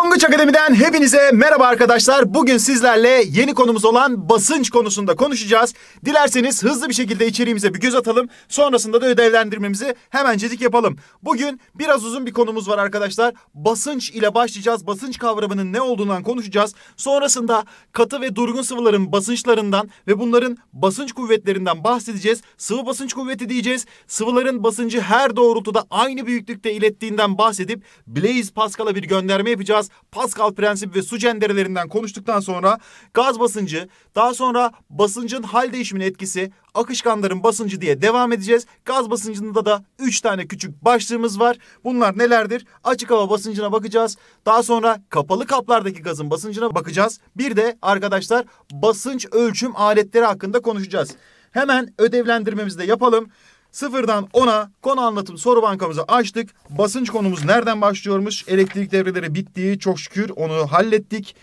Oh. Kılıç Akademi'den hepinize merhaba arkadaşlar. Bugün sizlerle yeni konumuz olan basınç konusunda konuşacağız. Dilerseniz hızlı bir şekilde içeriğimize bir göz atalım. Sonrasında da ödevlendirmemizi hemencecik yapalım. Bugün biraz uzun bir konumuz var arkadaşlar. Basınç ile başlayacağız. Basınç kavramının ne olduğundan konuşacağız. Sonrasında katı ve durgun sıvıların basınçlarından ve bunların basınç kuvvetlerinden bahsedeceğiz. Sıvı basınç kuvveti diyeceğiz. Sıvıların basıncı her doğrultuda aynı büyüklükte ilettiğinden bahsedip Blaise Pascal'a bir gönderme yapacağız. Pascal prensip ve su cenderelerinden konuştuktan sonra gaz basıncı, daha sonra basıncın hal değişimin etkisi, akışkanların basıncı diye devam edeceğiz. Gaz basıncında da 3 tane küçük başlığımız var. Bunlar nelerdir? Açık hava basıncına bakacağız. Daha sonra kapalı kaplardaki gazın basıncına bakacağız. Bir de arkadaşlar basınç ölçüm aletleri hakkında konuşacağız. Hemen ödevlendirmemizi de yapalım. Sıfırdan 10'a konu anlatım soru bankamızı açtık. Basınç konumuz nereden başlıyormuş? Elektrik devreleri bittiği çok şükür onu hallettik.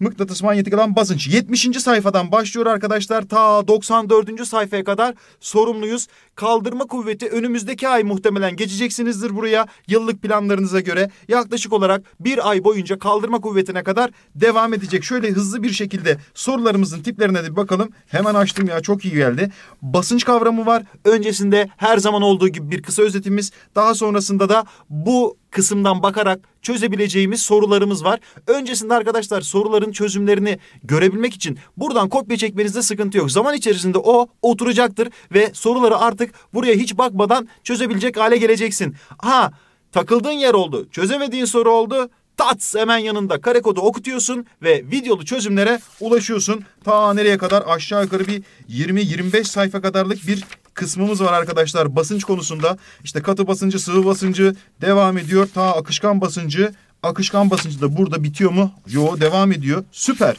Mıknatıs Manyetik Alan Basınç. 70. sayfadan başlıyor arkadaşlar. Ta 94. sayfaya kadar sorumluyuz. Kaldırma kuvveti önümüzdeki ay muhtemelen geçeceksinizdir buraya. Yıllık planlarınıza göre yaklaşık olarak bir ay boyunca kaldırma kuvvetine kadar devam edecek. Şöyle hızlı bir şekilde sorularımızın tiplerine de bir bakalım. Hemen açtım ya çok iyi geldi. Basınç kavramı var. Öncesinde her zaman olduğu gibi bir kısa özetimiz. Daha sonrasında da bu kısımdan bakarak çözebileceğimiz sorularımız var. Öncesinde arkadaşlar soruların çözümlerini görebilmek için buradan kopya çekmenizde sıkıntı yok. Zaman içerisinde o oturacaktır ve soruları artık buraya hiç bakmadan çözebilecek hale geleceksin. Ha takıldığın yer oldu, çözemediğin soru oldu. Tats hemen yanında kare kodu okutuyorsun ve videolu çözümlere ulaşıyorsun. Ta nereye kadar aşağı yukarı bir 20-25 sayfa kadarlık bir kısmımız var arkadaşlar. Basınç konusunda işte katı basıncı, sıvı basıncı devam ediyor. Ta akışkan basıncı. Akışkan basıncı da burada bitiyor mu? Yo devam ediyor. Süper.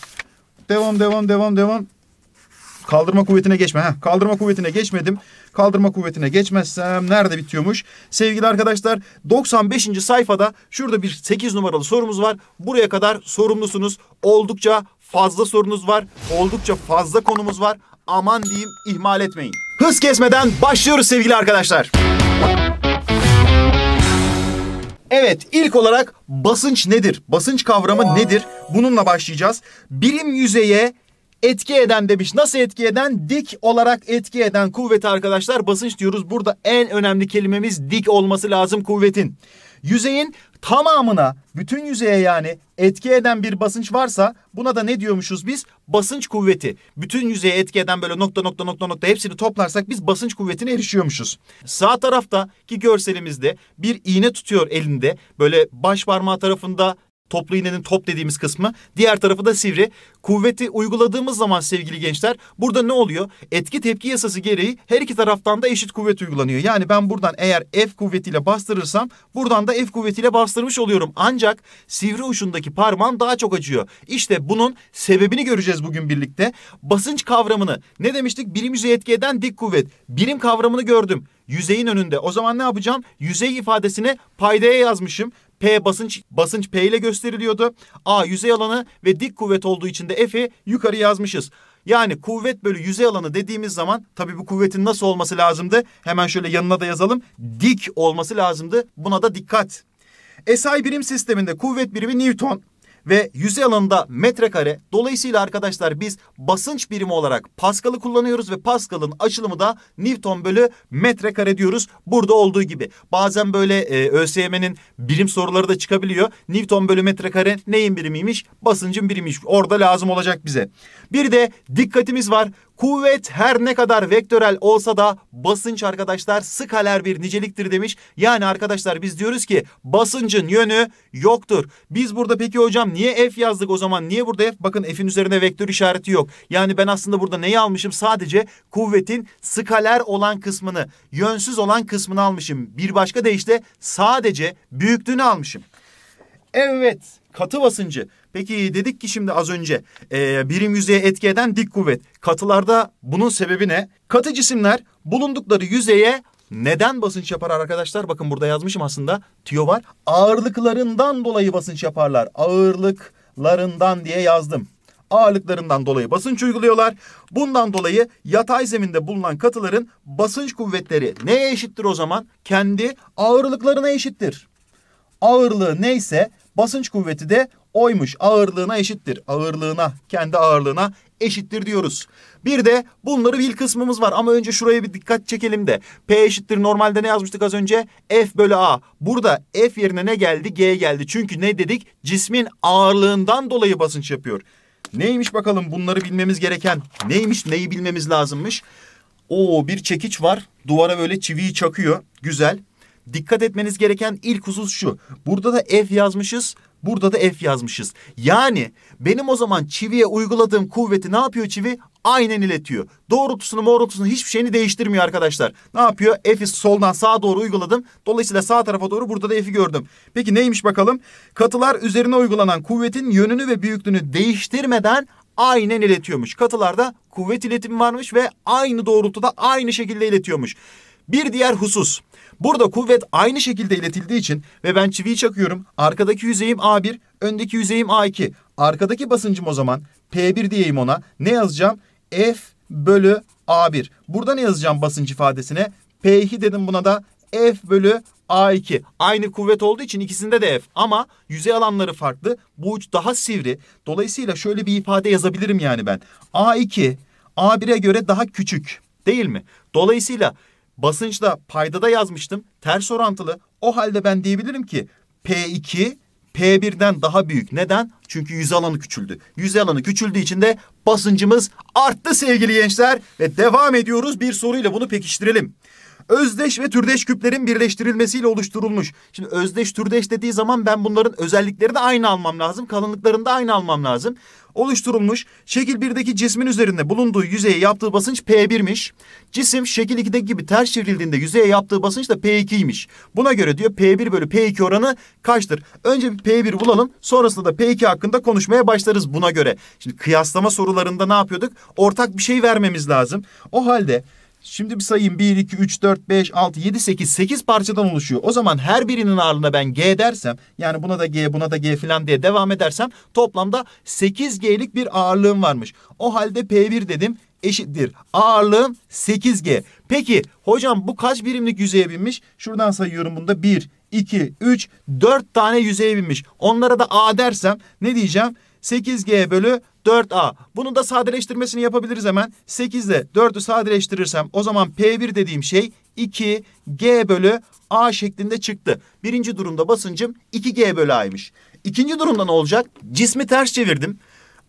Devam devam devam devam. Kaldırma kuvvetine geçme. Heh, kaldırma kuvvetine geçmedim. Kaldırma kuvvetine geçmezsem nerede bitiyormuş? Sevgili arkadaşlar 95. sayfada şurada bir 8 numaralı sorumuz var. Buraya kadar sorumlusunuz. Oldukça fazla sorunuz var. Oldukça fazla konumuz var aman diyeyim ihmal etmeyin. Hız kesmeden başlıyoruz sevgili arkadaşlar. Evet ilk olarak basınç nedir? Basınç kavramı nedir? Bununla başlayacağız. Birim yüzeye etki eden demiş. Nasıl etki eden? Dik olarak etki eden kuvveti arkadaşlar basınç diyoruz. Burada en önemli kelimemiz dik olması lazım kuvvetin. Yüzeyin tamamına bütün yüzeye yani etki eden bir basınç varsa buna da ne diyormuşuz biz? Basınç kuvveti. Bütün yüzeye etki eden böyle nokta nokta nokta nokta hepsini toplarsak biz basınç kuvvetine erişiyormuşuz. Sağ tarafta ki görselimizde bir iğne tutuyor elinde. Böyle baş parmağı tarafında toplu iğnenin top dediğimiz kısmı. Diğer tarafı da sivri. Kuvveti uyguladığımız zaman sevgili gençler burada ne oluyor? Etki tepki yasası gereği her iki taraftan da eşit kuvvet uygulanıyor. Yani ben buradan eğer F kuvvetiyle bastırırsam buradan da F kuvvetiyle bastırmış oluyorum. Ancak sivri uçundaki parmağım daha çok acıyor. İşte bunun sebebini göreceğiz bugün birlikte. Basınç kavramını ne demiştik? Birim yüzeye etki eden dik kuvvet. Birim kavramını gördüm yüzeyin önünde. O zaman ne yapacağım? Yüzey ifadesini paydaya yazmışım. P basınç basınç P ile gösteriliyordu. A yüzey alanı ve dik kuvvet olduğu için de F'i yukarı yazmışız. Yani kuvvet bölü yüzey alanı dediğimiz zaman tabi bu kuvvetin nasıl olması lazımdı? Hemen şöyle yanına da yazalım. Dik olması lazımdı. Buna da dikkat. SI birim sisteminde kuvvet birimi Newton ve yüzey alanında metrekare. Dolayısıyla arkadaşlar biz basınç birimi olarak paskalı kullanıyoruz ve paskalın açılımı da Newton bölü metrekare diyoruz. Burada olduğu gibi. Bazen böyle e, ÖSYM'nin birim soruları da çıkabiliyor. Newton bölü metrekare neyin birimiymiş? Basıncın birimiymiş. Orada lazım olacak bize. Bir de dikkatimiz var. Kuvvet her ne kadar vektörel olsa da basınç arkadaşlar skaler bir niceliktir demiş. Yani arkadaşlar biz diyoruz ki basıncın yönü yoktur. Biz burada peki hocam niye F yazdık o zaman? Niye burada F? Bakın F'in üzerine vektör işareti yok. Yani ben aslında burada neyi almışım? Sadece kuvvetin skaler olan kısmını, yönsüz olan kısmını almışım. Bir başka deyişle sadece büyüklüğünü almışım. Evet katı basıncı Peki dedik ki şimdi az önce e, birim yüzeye etki eden dik kuvvet. Katılarda bunun sebebi ne? Katı cisimler bulundukları yüzeye neden basınç yapar arkadaşlar? Bakın burada yazmışım aslında tüyo var. Ağırlıklarından dolayı basınç yaparlar. Ağırlıklarından diye yazdım. Ağırlıklarından dolayı basınç uyguluyorlar. Bundan dolayı yatay zeminde bulunan katıların basınç kuvvetleri neye eşittir o zaman? Kendi ağırlıklarına eşittir. Ağırlığı neyse basınç kuvveti de oymuş. Ağırlığına eşittir. Ağırlığına, kendi ağırlığına eşittir diyoruz. Bir de bunları bil kısmımız var ama önce şuraya bir dikkat çekelim de. P eşittir normalde ne yazmıştık az önce? F bölü A. Burada F yerine ne geldi? G geldi. Çünkü ne dedik? Cismin ağırlığından dolayı basınç yapıyor. Neymiş bakalım bunları bilmemiz gereken? Neymiş neyi bilmemiz lazımmış? Oo bir çekiç var. Duvara böyle çiviyi çakıyor. Güzel. Dikkat etmeniz gereken ilk husus şu. Burada da F yazmışız. Burada da F yazmışız. Yani benim o zaman çiviye uyguladığım kuvveti ne yapıyor çivi? Aynen iletiyor. Doğrultusunu morultusunu hiçbir şeyini değiştirmiyor arkadaşlar. Ne yapıyor? F'i soldan sağa doğru uyguladım. Dolayısıyla sağ tarafa doğru burada da F'i gördüm. Peki neymiş bakalım? Katılar üzerine uygulanan kuvvetin yönünü ve büyüklüğünü değiştirmeden aynen iletiyormuş. Katılarda kuvvet iletimi varmış ve aynı doğrultuda aynı şekilde iletiyormuş. Bir diğer husus Burada kuvvet aynı şekilde iletildiği için ve ben çiviyi çakıyorum. Arkadaki yüzeyim A1, öndeki yüzeyim A2. Arkadaki basıncım o zaman P1 diyeyim ona. Ne yazacağım? F bölü A1. Burada ne yazacağım basınç ifadesine? P2 dedim buna da F bölü A2. Aynı kuvvet olduğu için ikisinde de F. Ama yüzey alanları farklı. Bu uç daha sivri. Dolayısıyla şöyle bir ifade yazabilirim yani ben. A2 A1'e göre daha küçük değil mi? Dolayısıyla basınçla paydada yazmıştım. Ters orantılı. O halde ben diyebilirim ki P2 P1'den daha büyük. Neden? Çünkü yüz alanı küçüldü. Yüz alanı küçüldüğü için de basıncımız arttı sevgili gençler. Ve devam ediyoruz bir soruyla bunu pekiştirelim. Özdeş ve türdeş küplerin birleştirilmesiyle oluşturulmuş. Şimdi özdeş türdeş dediği zaman ben bunların özelliklerini aynı almam lazım. Kalınlıklarını da aynı almam lazım oluşturulmuş. Şekil 1'deki cismin üzerinde bulunduğu yüzeye yaptığı basınç P1'miş. Cisim şekil 2'deki gibi ters çevrildiğinde yüzeye yaptığı basınç da P2'ymiş. Buna göre diyor P1 bölü P2 oranı kaçtır? Önce bir P1 bulalım sonrasında da P2 hakkında konuşmaya başlarız buna göre. Şimdi kıyaslama sorularında ne yapıyorduk? Ortak bir şey vermemiz lazım. O halde Şimdi bir sayayım 1, 2, 3, 4, 5, 6, 7, 8, 8 parçadan oluşuyor. O zaman her birinin ağırlığına ben G dersem yani buna da G buna da G filan diye devam edersem toplamda 8G'lik bir ağırlığım varmış. O halde P1 dedim eşittir. Ağırlığım 8G. Peki hocam bu kaç birimlik yüzeye binmiş? Şuradan sayıyorum bunda 1, 2, 3, 4 tane yüzeye binmiş. Onlara da A dersem ne diyeceğim? 8G bölü 4A. Bunun da sadeleştirmesini yapabiliriz hemen. 8 ile 4'ü sadeleştirirsem o zaman P1 dediğim şey 2 G bölü A şeklinde çıktı. Birinci durumda basıncım 2G bölü A'ymış. İkinci durumda ne olacak? Cismi ters çevirdim.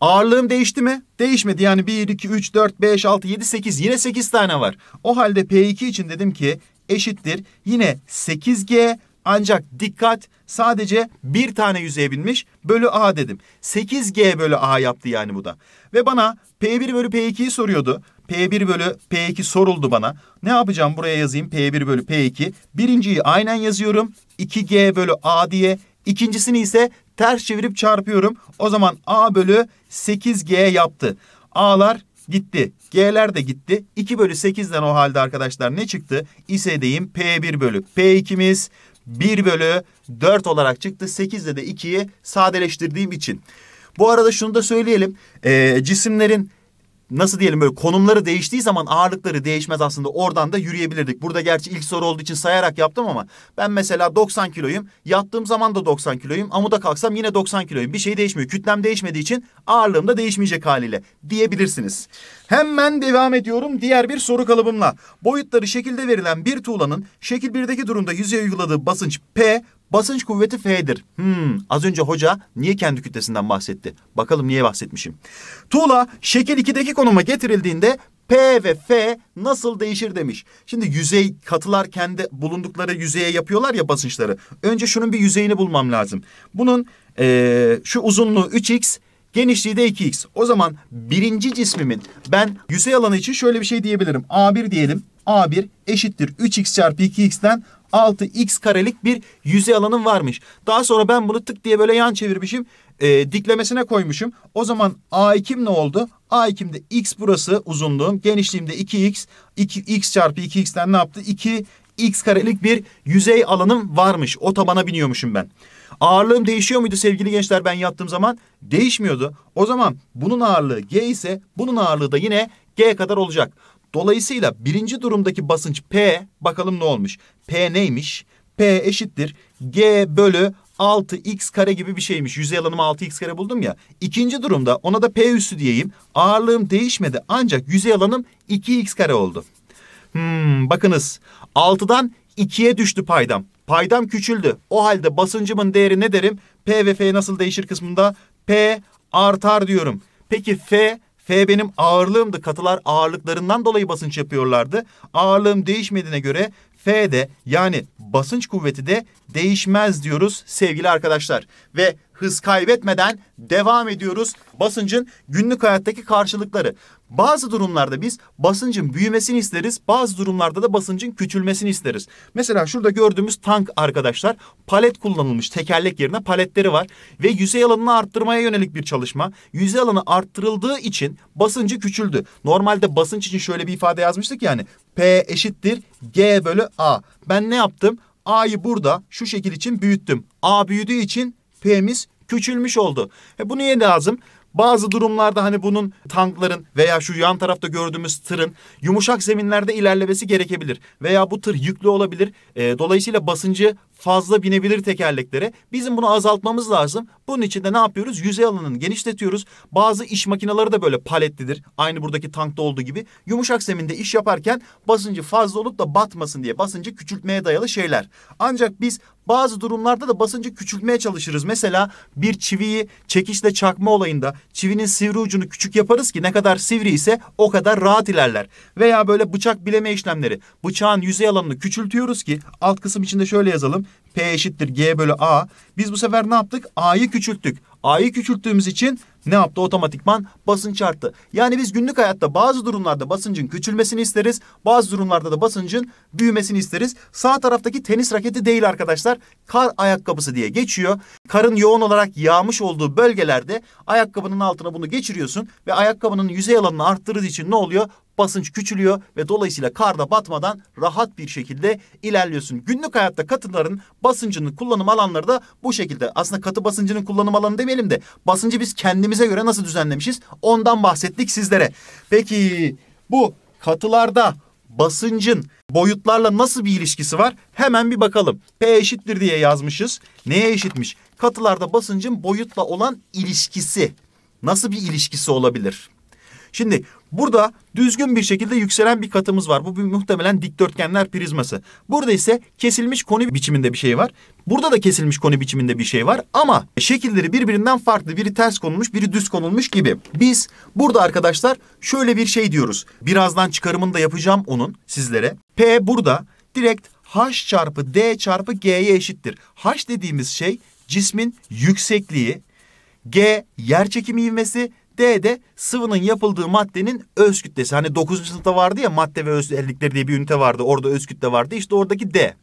Ağırlığım değişti mi? Değişmedi. Yani 1, 2, 3, 4, 5, 6, 7, 8. Yine 8 tane var. O halde P2 için dedim ki eşittir. Yine 8G ancak dikkat sadece bir tane yüzeye binmiş bölü A dedim. 8G bölü A yaptı yani bu da. Ve bana P1 bölü P2'yi soruyordu. P1 bölü P2 soruldu bana. Ne yapacağım buraya yazayım P1 bölü P2. Birinciyi aynen yazıyorum. 2G bölü A diye. İkincisini ise ters çevirip çarpıyorum. O zaman A bölü 8G yaptı. A'lar gitti. G'ler de gitti. 2 bölü 8'den o halde arkadaşlar ne çıktı? İse deyim P1 bölü P2'miz 1 bölü 4 olarak çıktı. 8 de 2'yi sadeleştirdiğim için. Bu arada şunu da söyleyelim. E, cisimlerin nasıl diyelim böyle konumları değiştiği zaman ağırlıkları değişmez aslında oradan da yürüyebilirdik. Burada gerçi ilk soru olduğu için sayarak yaptım ama ben mesela 90 kiloyum. Yattığım zaman da 90 kiloyum. Amuda kalksam yine 90 kiloyum. Bir şey değişmiyor. Kütlem değişmediği için ağırlığım da değişmeyecek haliyle diyebilirsiniz. Hemen devam ediyorum diğer bir soru kalıbımla. Boyutları şekilde verilen bir tuğlanın şekil 1'deki durumda yüzeye uyguladığı basınç P Basınç kuvveti F'dir. Hmm, az önce hoca niye kendi kütlesinden bahsetti? Bakalım niye bahsetmişim. Tuğla şekil 2'deki konuma getirildiğinde P ve F nasıl değişir demiş. Şimdi yüzey katılar kendi bulundukları yüzeye yapıyorlar ya basınçları. Önce şunun bir yüzeyini bulmam lazım. Bunun ee, şu uzunluğu 3x, genişliği de 2x. O zaman birinci cismimin ben yüzey alanı için şöyle bir şey diyebilirim. A1 diyelim. A1 eşittir 3x çarpı 2x'ten 6 x karelik bir yüzey alanım varmış. Daha sonra ben bunu tık diye böyle yan çevirmişim. E, diklemesine koymuşum. O zaman A2'm ne oldu? A2'mde x burası uzunluğum. Genişliğimde 2x. 2x çarpı 2x'ten ne yaptı? 2 x karelik bir yüzey alanım varmış. O tabana biniyormuşum ben. Ağırlığım değişiyor muydu sevgili gençler ben yaptığım zaman? Değişmiyordu. O zaman bunun ağırlığı g ise bunun ağırlığı da yine g kadar olacak. Dolayısıyla birinci durumdaki basınç P bakalım ne olmuş? P neymiş? P eşittir G bölü 6x kare gibi bir şeymiş. Yüzey alanımı 6x kare buldum ya. İkinci durumda ona da P üssü diyeyim. Ağırlığım değişmedi ancak yüzey alanım 2x kare oldu. Hmm, bakınız 6'dan 2'ye düştü paydam. Paydam küçüldü. O halde basıncımın değeri ne derim? P ve F nasıl değişir kısmında? P artar diyorum. Peki F F benim ağırlığımdı. Katılar ağırlıklarından dolayı basınç yapıyorlardı. Ağırlığım değişmediğine göre F de yani basınç kuvveti de değişmez diyoruz sevgili arkadaşlar. Ve hız kaybetmeden devam ediyoruz. Basıncın günlük hayattaki karşılıkları. Bazı durumlarda biz basıncın büyümesini isteriz. Bazı durumlarda da basıncın küçülmesini isteriz. Mesela şurada gördüğümüz tank arkadaşlar palet kullanılmış. Tekerlek yerine paletleri var. Ve yüzey alanını arttırmaya yönelik bir çalışma. Yüzey alanı arttırıldığı için basıncı küçüldü. Normalde basınç için şöyle bir ifade yazmıştık yani. P eşittir G bölü A. Ben ne yaptım? A'yı burada şu şekil için büyüttüm. A büyüdüğü için P'miz küçülmüş oldu. E bu niye lazım? Bazı durumlarda hani bunun tankların veya şu yan tarafta gördüğümüz tırın yumuşak zeminlerde ilerlemesi gerekebilir. Veya bu tır yüklü olabilir. E, dolayısıyla basıncı fazla binebilir tekerleklere. Bizim bunu azaltmamız lazım. Bunun için de ne yapıyoruz? Yüzey alanını genişletiyoruz. Bazı iş makineleri de böyle paletlidir. Aynı buradaki tankta olduğu gibi. Yumuşak zeminde iş yaparken basıncı fazla olup da batmasın diye basıncı küçültmeye dayalı şeyler. Ancak biz bazı durumlarda da basıncı küçültmeye çalışırız. Mesela bir çiviyi çekişle çakma olayında çivinin sivri ucunu küçük yaparız ki ne kadar sivri ise o kadar rahat ilerler. Veya böyle bıçak bileme işlemleri. Bıçağın yüzey alanını küçültüyoruz ki alt kısım içinde şöyle yazalım. P eşittir G bölü A. Biz bu sefer ne yaptık? A'yı küçülttük. A'yı küçülttüğümüz için ne yaptı? Otomatikman basınç arttı. Yani biz günlük hayatta bazı durumlarda basıncın küçülmesini isteriz. Bazı durumlarda da basıncın büyümesini isteriz. Sağ taraftaki tenis raketi değil arkadaşlar. Kar ayakkabısı diye geçiyor. Karın yoğun olarak yağmış olduğu bölgelerde ayakkabının altına bunu geçiriyorsun. Ve ayakkabının yüzey alanını arttırdığı için ne oluyor? basınç küçülüyor ve dolayısıyla karda batmadan rahat bir şekilde ilerliyorsun. Günlük hayatta katıların basıncının kullanım alanları da bu şekilde. Aslında katı basıncının kullanım alanı demeyelim de basıncı biz kendimize göre nasıl düzenlemişiz ondan bahsettik sizlere. Peki bu katılarda basıncın boyutlarla nasıl bir ilişkisi var? Hemen bir bakalım. P eşittir diye yazmışız. Neye eşitmiş? Katılarda basıncın boyutla olan ilişkisi. Nasıl bir ilişkisi olabilir? Şimdi burada düzgün bir şekilde yükselen bir katımız var. Bu muhtemelen dikdörtgenler prizması. Burada ise kesilmiş koni biçiminde bir şey var. Burada da kesilmiş koni biçiminde bir şey var ama şekilleri birbirinden farklı. Biri ters konulmuş, biri düz konulmuş gibi. Biz burada arkadaşlar şöyle bir şey diyoruz. Birazdan çıkarımını da yapacağım onun sizlere. P burada direkt H çarpı D çarpı G'ye eşittir. H dediğimiz şey cismin yüksekliği, G yer çekimi ivmesi, D de sıvının yapıldığı maddenin öz kütlesi. Hani 9. sınıfta vardı ya madde ve özellikleri diye bir ünite vardı. Orada öz kütle vardı. İşte oradaki D.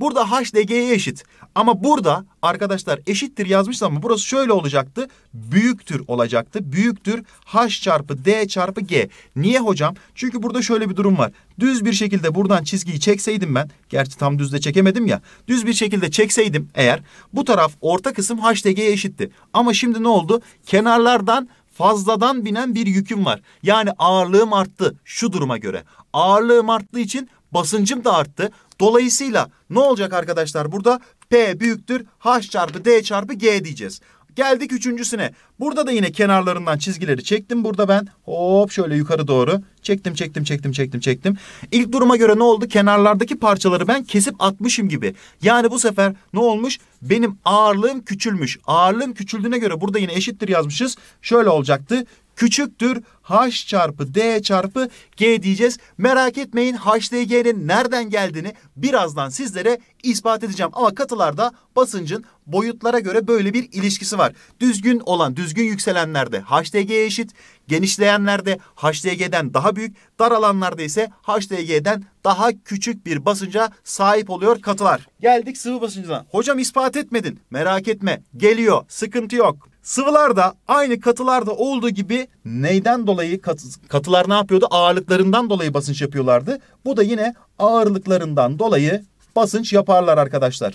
Burada H de G'ye eşit. Ama burada arkadaşlar eşittir yazmışsam ama burası şöyle olacaktı. Büyüktür olacaktı. Büyüktür H çarpı D çarpı G. Niye hocam? Çünkü burada şöyle bir durum var. Düz bir şekilde buradan çizgiyi çekseydim ben. Gerçi tam düz çekemedim ya. Düz bir şekilde çekseydim eğer bu taraf orta kısım H de G'ye eşitti. Ama şimdi ne oldu? Kenarlardan fazladan binen bir yüküm var. Yani ağırlığım arttı şu duruma göre. Ağırlığım arttığı için basıncım da arttı. Dolayısıyla ne olacak arkadaşlar burada? P büyüktür H çarpı D çarpı G diyeceğiz. Geldik üçüncüsüne. Burada da yine kenarlarından çizgileri çektim. Burada ben hop şöyle yukarı doğru çektim çektim çektim çektim çektim. İlk duruma göre ne oldu? Kenarlardaki parçaları ben kesip atmışım gibi. Yani bu sefer ne olmuş? Benim ağırlığım küçülmüş. Ağırlığım küçüldüğüne göre burada yine eşittir yazmışız. Şöyle olacaktı küçüktür h çarpı d çarpı g diyeceğiz. Merak etmeyin HDG'nin nereden geldiğini birazdan sizlere ispat edeceğim. Ama katılarda basıncın boyutlara göre böyle bir ilişkisi var. Düzgün olan, düzgün yükselenlerde HDG eşit, genişleyenlerde HDG'den daha büyük, dar alanlarda ise HDG'den daha küçük bir basınca sahip oluyor katılar. Geldik sıvı basıncına. Hocam ispat etmedin. Merak etme. Geliyor. Sıkıntı yok. Sıvılar da aynı katılarda olduğu gibi neyden dolayı katı, katılar ne yapıyordu? Ağırlıklarından dolayı basınç yapıyorlardı. Bu da yine ağırlıklarından dolayı basınç yaparlar arkadaşlar.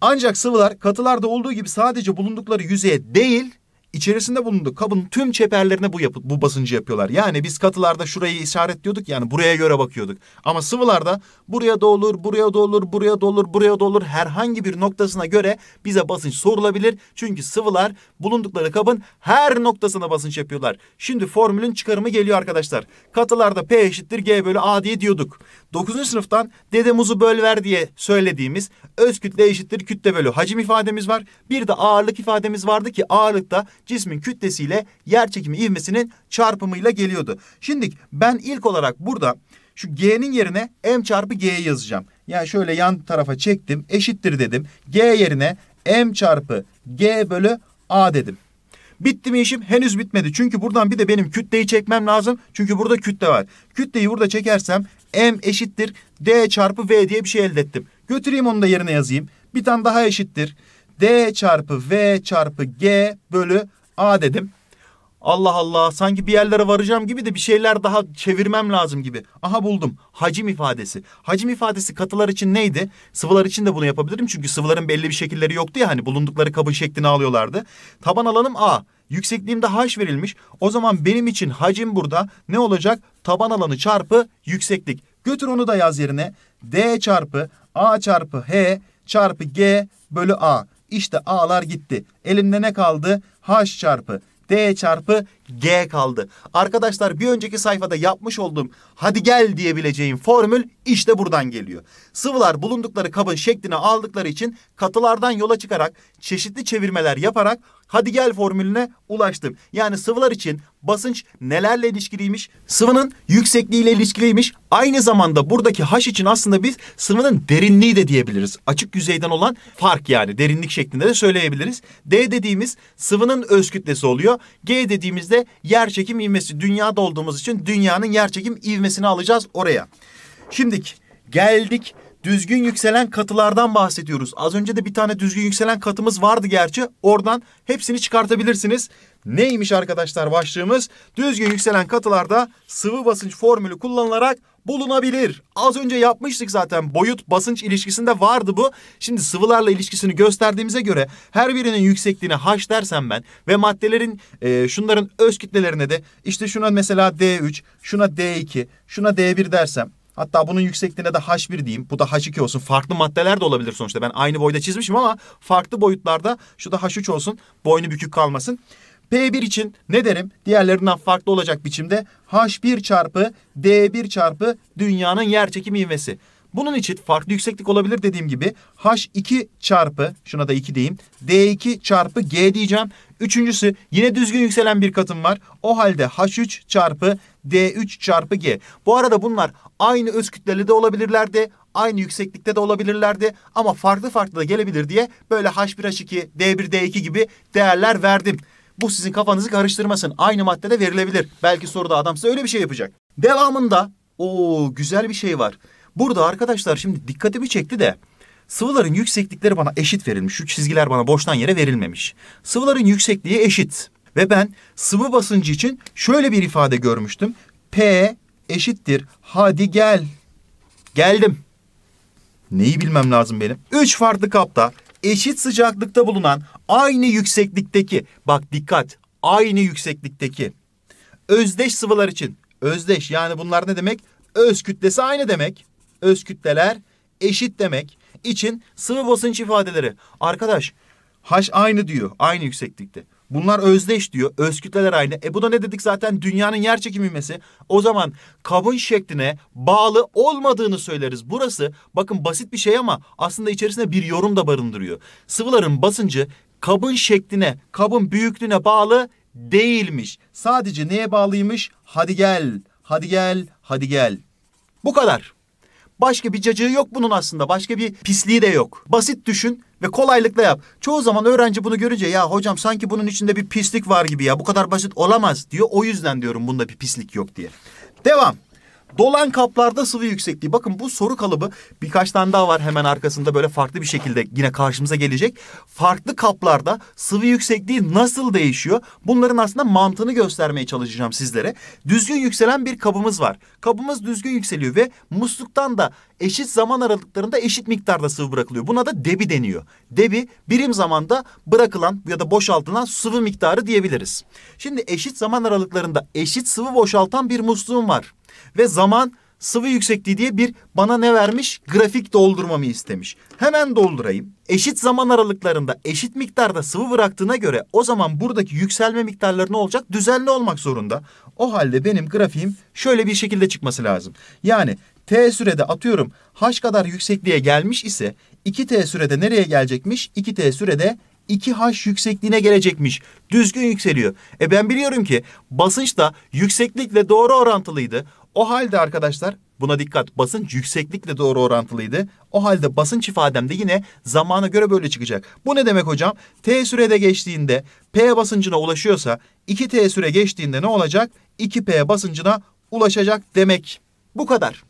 Ancak sıvılar katılarda olduğu gibi sadece bulundukları yüzeye değil içerisinde bulunduğu kabın tüm çeperlerine bu yapı, bu basıncı yapıyorlar. Yani biz katılarda şurayı işaretliyorduk yani buraya göre bakıyorduk. Ama sıvılarda buraya da olur, buraya da olur, buraya da olur, buraya da olur herhangi bir noktasına göre bize basınç sorulabilir. Çünkü sıvılar bulundukları kabın her noktasına basınç yapıyorlar. Şimdi formülün çıkarımı geliyor arkadaşlar. Katılarda P eşittir G bölü A diye diyorduk. 9. sınıftan dedemuzu böl ver diye söylediğimiz öz kütle eşittir kütle bölü hacim ifademiz var. Bir de ağırlık ifademiz vardı ki ağırlıkta cismin kütlesiyle yer çekimi ivmesinin çarpımıyla geliyordu. Şimdi ben ilk olarak burada şu G'nin yerine M çarpı G yazacağım. Yani şöyle yan tarafa çektim eşittir dedim. G yerine M çarpı G bölü A dedim. Bitti mi işim? Henüz bitmedi. Çünkü buradan bir de benim kütleyi çekmem lazım. Çünkü burada kütle var. Kütleyi burada çekersem M eşittir D çarpı V diye bir şey elde ettim. Götüreyim onu da yerine yazayım. Bir tane daha eşittir. D çarpı V çarpı G bölü A dedim. Allah Allah sanki bir yerlere varacağım gibi de bir şeyler daha çevirmem lazım gibi. Aha buldum. Hacim ifadesi. Hacim ifadesi katılar için neydi? Sıvılar için de bunu yapabilirim. Çünkü sıvıların belli bir şekilleri yoktu ya hani bulundukları kabın şeklini alıyorlardı. Taban alanım A. Yüksekliğimde H verilmiş. O zaman benim için hacim burada ne olacak? Taban alanı çarpı yükseklik. Götür onu da yaz yerine. D çarpı A çarpı H çarpı G bölü A. İşte A'lar gitti. Elimde ne kaldı? h çarpı d çarpı G kaldı. Arkadaşlar bir önceki sayfada yapmış olduğum hadi gel diyebileceğim formül işte buradan geliyor. Sıvılar bulundukları kabın şeklini aldıkları için katılardan yola çıkarak çeşitli çevirmeler yaparak hadi gel formülüne ulaştım. Yani sıvılar için basınç nelerle ilişkiliymiş? Sıvının yüksekliğiyle ilişkiliymiş. Aynı zamanda buradaki H için aslında biz sıvının derinliği de diyebiliriz. Açık yüzeyden olan fark yani derinlik şeklinde de söyleyebiliriz. D dediğimiz sıvının öz kütlesi oluyor. G dediğimizde yer çekim ivmesi. Dünyada olduğumuz için dünyanın yer çekim ivmesini alacağız oraya. Şimdi geldik düzgün yükselen katılardan bahsediyoruz. Az önce de bir tane düzgün yükselen katımız vardı gerçi. Oradan hepsini çıkartabilirsiniz. Neymiş arkadaşlar başlığımız? Düzgün yükselen katılarda sıvı basınç formülü kullanılarak bulunabilir. Az önce yapmıştık zaten boyut basınç ilişkisinde vardı bu. Şimdi sıvılarla ilişkisini gösterdiğimize göre her birinin yüksekliğine h dersem ben ve maddelerin e, şunların öz kitlelerine de işte şuna mesela d3, şuna d2, şuna d1 dersem Hatta bunun yüksekliğine de H1 diyeyim. Bu da H2 olsun. Farklı maddeler de olabilir sonuçta. Ben aynı boyda çizmişim ama farklı boyutlarda şu da H3 olsun. Boynu bükük kalmasın. P1 için ne derim? Diğerlerinden farklı olacak biçimde H1 çarpı D1 çarpı dünyanın yer çekimi ivmesi. Bunun için farklı yükseklik olabilir dediğim gibi H2 çarpı şuna da 2 diyeyim D2 çarpı G diyeceğim. Üçüncüsü yine düzgün yükselen bir katım var. O halde H3 çarpı D3 çarpı G. Bu arada bunlar aynı öz kütleli de olabilirlerdi. Aynı yükseklikte de olabilirlerdi ama farklı farklı da gelebilir diye böyle H1, H2, D1, D2 gibi değerler verdim. Bu sizin kafanızı karıştırmasın. Aynı maddede verilebilir. Belki soruda adam size öyle bir şey yapacak. Devamında o güzel bir şey var. Burada arkadaşlar şimdi dikkatimi çekti de sıvıların yükseklikleri bana eşit verilmiş. Şu çizgiler bana boştan yere verilmemiş. Sıvıların yüksekliği eşit. Ve ben sıvı basıncı için şöyle bir ifade görmüştüm. P eşittir. Hadi gel. Geldim. Neyi bilmem lazım benim? Üç farklı kapta eşit sıcaklıkta bulunan aynı yükseklikteki bak dikkat aynı yükseklikteki özdeş sıvılar için özdeş yani bunlar ne demek? Öz kütlesi aynı demek. Öz kütleler eşit demek için sıvı basınç ifadeleri. Arkadaş H aynı diyor aynı yükseklikte. Bunlar özdeş diyor. Öz kütleler aynı. E bu da ne dedik zaten dünyanın yer çekimi ivmesi. O zaman kabın şekline bağlı olmadığını söyleriz. Burası bakın basit bir şey ama aslında içerisinde bir yorum da barındırıyor. Sıvıların basıncı kabın şekline, kabın büyüklüğüne bağlı değilmiş. Sadece neye bağlıymış? Hadi gel, hadi gel, hadi gel. Bu kadar. Başka bir cacığı yok bunun aslında. Başka bir pisliği de yok. Basit düşün ve kolaylıkla yap. Çoğu zaman öğrenci bunu görünce ya hocam sanki bunun içinde bir pislik var gibi ya bu kadar basit olamaz diyor. O yüzden diyorum bunda bir pislik yok diye. Devam. Dolan kaplarda sıvı yüksekliği. Bakın bu soru kalıbı birkaç tane daha var hemen arkasında böyle farklı bir şekilde yine karşımıza gelecek. Farklı kaplarda sıvı yüksekliği nasıl değişiyor? Bunların aslında mantığını göstermeye çalışacağım sizlere. Düzgün yükselen bir kabımız var. Kabımız düzgün yükseliyor ve musluktan da eşit zaman aralıklarında eşit miktarda sıvı bırakılıyor. Buna da debi deniyor. Debi birim zamanda bırakılan ya da boşaltılan sıvı miktarı diyebiliriz. Şimdi eşit zaman aralıklarında eşit sıvı boşaltan bir musluğum var ve zaman sıvı yüksekliği diye bir bana ne vermiş? Grafik doldurmamı istemiş. Hemen doldurayım. Eşit zaman aralıklarında eşit miktarda sıvı bıraktığına göre o zaman buradaki yükselme miktarları ne olacak? Düzenli olmak zorunda. O halde benim grafiğim şöyle bir şekilde çıkması lazım. Yani t sürede atıyorum h kadar yüksekliğe gelmiş ise 2t sürede nereye gelecekmiş? 2t sürede 2H yüksekliğine gelecekmiş. Düzgün yükseliyor. E ben biliyorum ki basınç da yükseklikle doğru orantılıydı. O halde arkadaşlar buna dikkat basınç yükseklikle doğru orantılıydı. O halde basınç ifadem de yine zamana göre böyle çıkacak. Bu ne demek hocam? T sürede geçtiğinde P basıncına ulaşıyorsa 2T süre geçtiğinde ne olacak? 2P basıncına ulaşacak demek. Bu kadar.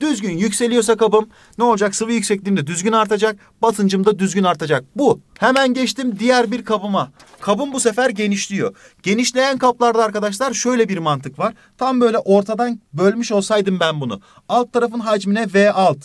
Düzgün yükseliyorsa kabım ne olacak? Sıvı yüksekliğimde düzgün artacak. Basıncım da düzgün artacak. Bu. Hemen geçtim diğer bir kabıma. Kabım bu sefer genişliyor. Genişleyen kaplarda arkadaşlar şöyle bir mantık var. Tam böyle ortadan bölmüş olsaydım ben bunu. Alt tarafın hacmine V alt.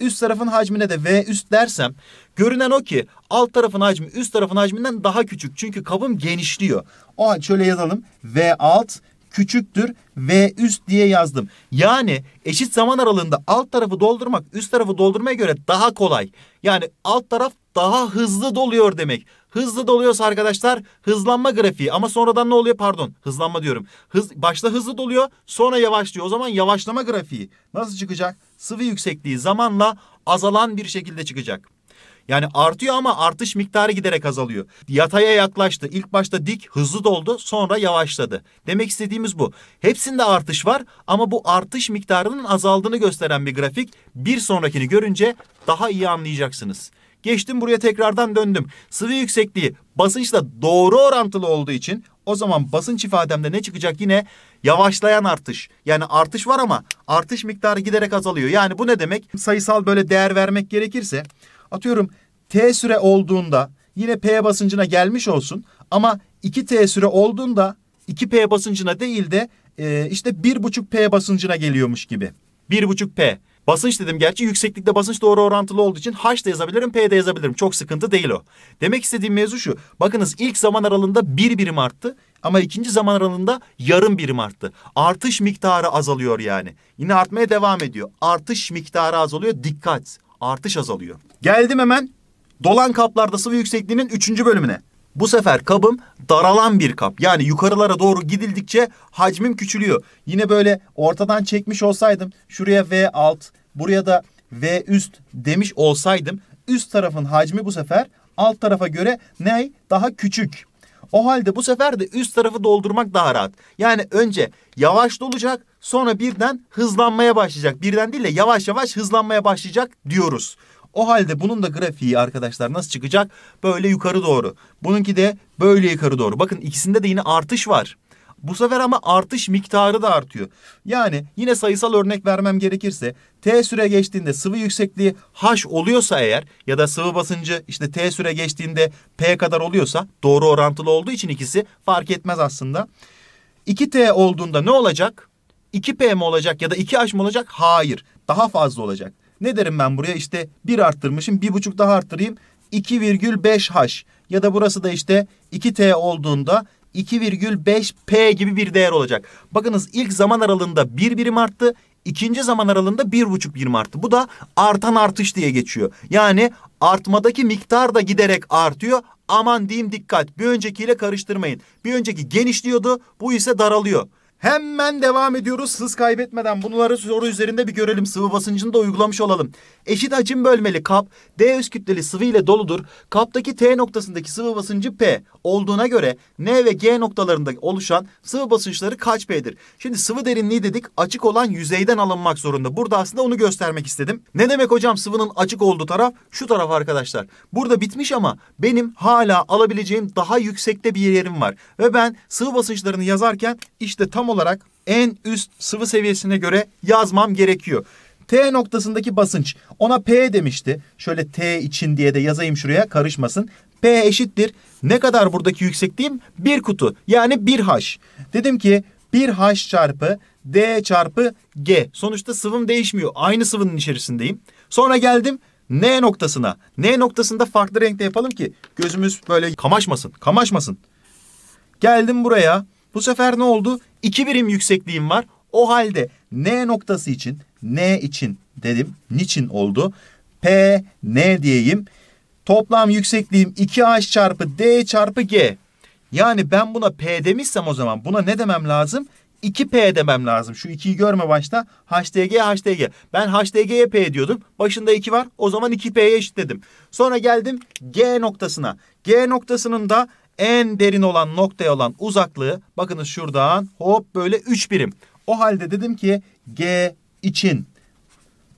Üst tarafın hacmine de V üst dersem görünen o ki alt tarafın hacmi üst tarafın hacminden daha küçük. Çünkü kabım genişliyor. O halde şöyle yazalım. V alt küçüktür V üst diye yazdım. Yani eşit zaman aralığında alt tarafı doldurmak üst tarafı doldurmaya göre daha kolay. Yani alt taraf daha hızlı doluyor demek. Hızlı doluyorsa arkadaşlar hızlanma grafiği ama sonradan ne oluyor pardon hızlanma diyorum. Hız, başta hızlı doluyor sonra yavaşlıyor o zaman yavaşlama grafiği nasıl çıkacak? Sıvı yüksekliği zamanla azalan bir şekilde çıkacak. Yani artıyor ama artış miktarı giderek azalıyor. Yataya yaklaştı. İlk başta dik hızlı doldu sonra yavaşladı. Demek istediğimiz bu. Hepsinde artış var ama bu artış miktarının azaldığını gösteren bir grafik. Bir sonrakini görünce daha iyi anlayacaksınız. Geçtim buraya tekrardan döndüm. Sıvı yüksekliği basınçla doğru orantılı olduğu için o zaman basınç ifademde ne çıkacak yine? Yavaşlayan artış. Yani artış var ama artış miktarı giderek azalıyor. Yani bu ne demek? Sayısal böyle değer vermek gerekirse Atıyorum T süre olduğunda yine P basıncına gelmiş olsun ama 2T süre olduğunda 2P basıncına değil de e, işte 1.5P basıncına geliyormuş gibi. 1.5P. Basınç dedim gerçi yükseklikte basınç doğru orantılı olduğu için H da yazabilirim P de yazabilirim. Çok sıkıntı değil o. Demek istediğim mevzu şu. Bakınız ilk zaman aralığında bir birim arttı ama ikinci zaman aralığında yarım birim arttı. Artış miktarı azalıyor yani. Yine artmaya devam ediyor. Artış miktarı azalıyor. Dikkat artış azalıyor. Geldim hemen dolan kaplarda sıvı yüksekliğinin 3. bölümüne. Bu sefer kabım daralan bir kap. Yani yukarılara doğru gidildikçe hacmim küçülüyor. Yine böyle ortadan çekmiş olsaydım şuraya V alt, buraya da V üst demiş olsaydım üst tarafın hacmi bu sefer alt tarafa göre ne daha küçük. O halde bu sefer de üst tarafı doldurmak daha rahat. Yani önce yavaş dolacak sonra birden hızlanmaya başlayacak. Birden değil de yavaş yavaş hızlanmaya başlayacak diyoruz. O halde bunun da grafiği arkadaşlar nasıl çıkacak? Böyle yukarı doğru. Bununki de böyle yukarı doğru. Bakın ikisinde de yine artış var. Bu sefer ama artış miktarı da artıyor. Yani yine sayısal örnek vermem gerekirse T süre geçtiğinde sıvı yüksekliği H oluyorsa eğer ya da sıvı basıncı işte T süre geçtiğinde P kadar oluyorsa doğru orantılı olduğu için ikisi fark etmez aslında. 2T olduğunda ne olacak? 2P mi olacak ya da 2H mı olacak? Hayır. Daha fazla olacak. Ne derim ben buraya? işte 1 arttırmışım. 1,5 daha arttırayım. 2,5H ya da burası da işte 2T olduğunda 2,5 P gibi bir değer olacak. Bakınız ilk zaman aralığında bir birim arttı. İkinci zaman aralığında bir buçuk birim arttı. Bu da artan artış diye geçiyor. Yani artmadaki miktar da giderek artıyor. Aman diyeyim dikkat bir öncekiyle karıştırmayın. Bir önceki genişliyordu bu ise daralıyor. Hemen devam ediyoruz hız kaybetmeden. Bunları soru üzerinde bir görelim. Sıvı basıncını da uygulamış olalım. Eşit hacim bölmeli kap D üst kütleli sıvı ile doludur. Kaptaki T noktasındaki sıvı basıncı P olduğuna göre N ve G noktalarında oluşan sıvı basınçları kaç P'dir? Şimdi sıvı derinliği dedik açık olan yüzeyden alınmak zorunda. Burada aslında onu göstermek istedim. Ne demek hocam sıvının açık olduğu taraf? Şu taraf arkadaşlar. Burada bitmiş ama benim hala alabileceğim daha yüksekte bir yerim var. Ve ben sıvı basınçlarını yazarken işte tam olarak en üst sıvı seviyesine göre yazmam gerekiyor. T noktasındaki basınç ona P demişti. Şöyle T için diye de yazayım şuraya karışmasın. P eşittir. Ne kadar buradaki yüksekliğim? Bir kutu yani bir H. Dedim ki bir H çarpı D çarpı G. Sonuçta sıvım değişmiyor. Aynı sıvının içerisindeyim. Sonra geldim N noktasına. N noktasında farklı renkte yapalım ki gözümüz böyle kamaşmasın. Kamaşmasın. Geldim buraya. Bu sefer ne oldu? İki birim yüksekliğim var. O halde N noktası için, N için dedim. Niçin oldu? P, N diyeyim. Toplam yüksekliğim 2H çarpı D çarpı G. Yani ben buna P demişsem o zaman buna ne demem lazım? 2P demem lazım. Şu 2'yi görme başta. HDG, HDG. Ben HDG'ye P diyordum. Başında 2 var. O zaman 2P'ye eşitledim. Sonra geldim G noktasına. G noktasının da en derin olan noktaya olan uzaklığı bakınız şuradan hop böyle 3 birim. O halde dedim ki G için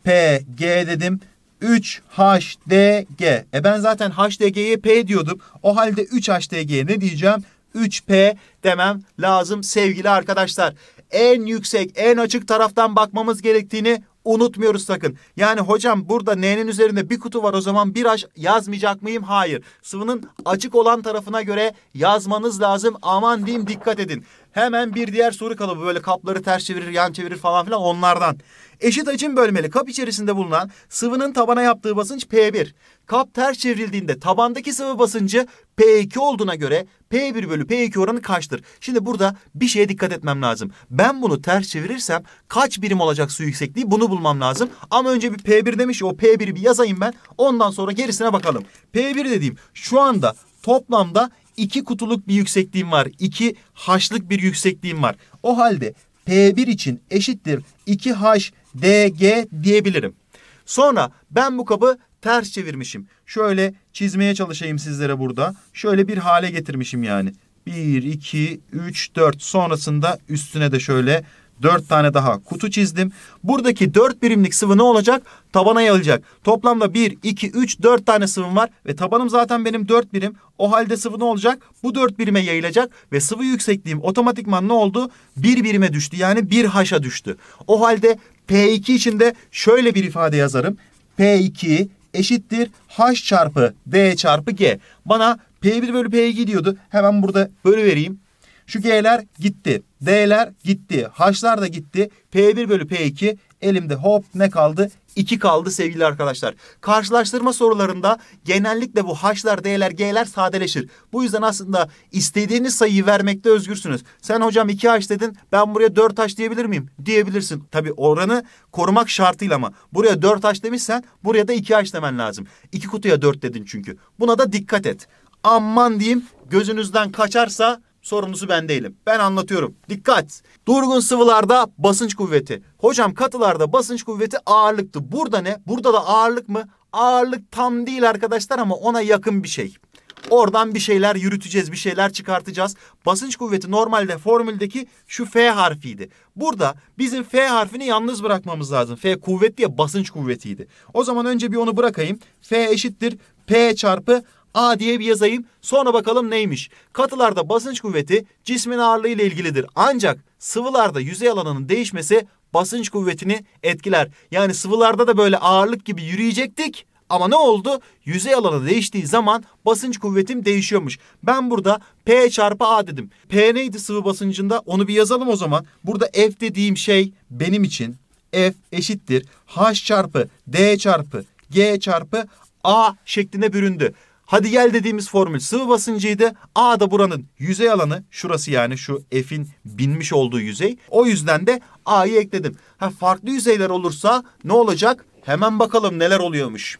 P G dedim. 3 HDG. E ben zaten HDG'ye P diyordum. O halde 3 HDG'ye ne diyeceğim? 3P demem lazım sevgili arkadaşlar. En yüksek, en açık taraftan bakmamız gerektiğini unutmuyoruz sakın. Yani hocam burada N'nin üzerinde bir kutu var o zaman bir aş yazmayacak mıyım? Hayır. Sıvının açık olan tarafına göre yazmanız lazım. Aman diyeyim dikkat edin. Hemen bir diğer soru kalıbı böyle kapları ters çevirir, yan çevirir falan filan onlardan. Eşit açım bölmeli kap içerisinde bulunan sıvının tabana yaptığı basınç P1. Kap ters çevrildiğinde tabandaki sıvı basıncı P2 olduğuna göre P1 bölü P2 oranı kaçtır? Şimdi burada bir şeye dikkat etmem lazım. Ben bunu ters çevirirsem kaç birim olacak su yüksekliği bunu bulmam lazım. Ama önce bir P1 demiş ya o P1'i bir yazayım ben. Ondan sonra gerisine bakalım. P1 dediğim şu anda toplamda iki kutuluk bir yüksekliğim var. iki haşlık bir yüksekliğim var. O halde P1 için eşittir 2 haş DG diyebilirim. Sonra ben bu kabı ters çevirmişim. Şöyle çizmeye çalışayım sizlere burada. Şöyle bir hale getirmişim yani. 1, 2, 3, 4 sonrasında üstüne de şöyle 4 tane daha kutu çizdim. Buradaki 4 birimlik sıvı ne olacak? Tabana yayılacak. Toplamda 1, 2, 3, 4 tane sıvım var. Ve tabanım zaten benim 4 birim. O halde sıvı ne olacak? Bu 4 birime yayılacak. Ve sıvı yüksekliğim otomatikman ne oldu? 1 bir birime düştü. Yani 1 haşa düştü. O halde P2 için de şöyle bir ifade yazarım. P2 eşittir h çarpı d çarpı g. Bana p1 bölü p 2 gidiyordu. Hemen burada bölü vereyim. Şu g'ler gitti. D'ler gitti. H'lar da gitti. p1 bölü p2 elimde hop ne kaldı? 2 kaldı sevgili arkadaşlar. Karşılaştırma sorularında genellikle bu haşlar d'ler, g'ler sadeleşir. Bu yüzden aslında istediğiniz sayıyı vermekte özgürsünüz. Sen hocam 2 haş dedin ben buraya 4h diyebilir miyim? Diyebilirsin. Tabi oranı korumak şartıyla ama buraya 4h demişsen buraya da 2 haş demen lazım. 2 kutuya 4 dedin çünkü. Buna da dikkat et. Amman diyeyim gözünüzden kaçarsa Sorumlusu ben değilim. Ben anlatıyorum. Dikkat! Durgun sıvılarda basınç kuvveti. Hocam katılarda basınç kuvveti ağırlıktı. Burada ne? Burada da ağırlık mı? Ağırlık tam değil arkadaşlar ama ona yakın bir şey. Oradan bir şeyler yürüteceğiz, bir şeyler çıkartacağız. Basınç kuvveti normalde formüldeki şu F harfiydi. Burada bizim F harfini yalnız bırakmamız lazım. F kuvvet diye basınç kuvvetiydi. O zaman önce bir onu bırakayım. F eşittir P çarpı A diye bir yazayım. Sonra bakalım neymiş. Katılarda basınç kuvveti cismin ağırlığı ile ilgilidir. Ancak sıvılarda yüzey alanının değişmesi basınç kuvvetini etkiler. Yani sıvılarda da böyle ağırlık gibi yürüyecektik. Ama ne oldu? Yüzey alanı değiştiği zaman basınç kuvvetim değişiyormuş. Ben burada P çarpı A dedim. P neydi sıvı basıncında? Onu bir yazalım o zaman. Burada F dediğim şey benim için F eşittir. H çarpı D çarpı G çarpı A şeklinde büründü. Hadi gel dediğimiz formül sıvı basıncıydı. A da buranın yüzey alanı. Şurası yani şu F'in binmiş olduğu yüzey. O yüzden de A'yı ekledim. Ha, farklı yüzeyler olursa ne olacak? Hemen bakalım neler oluyormuş.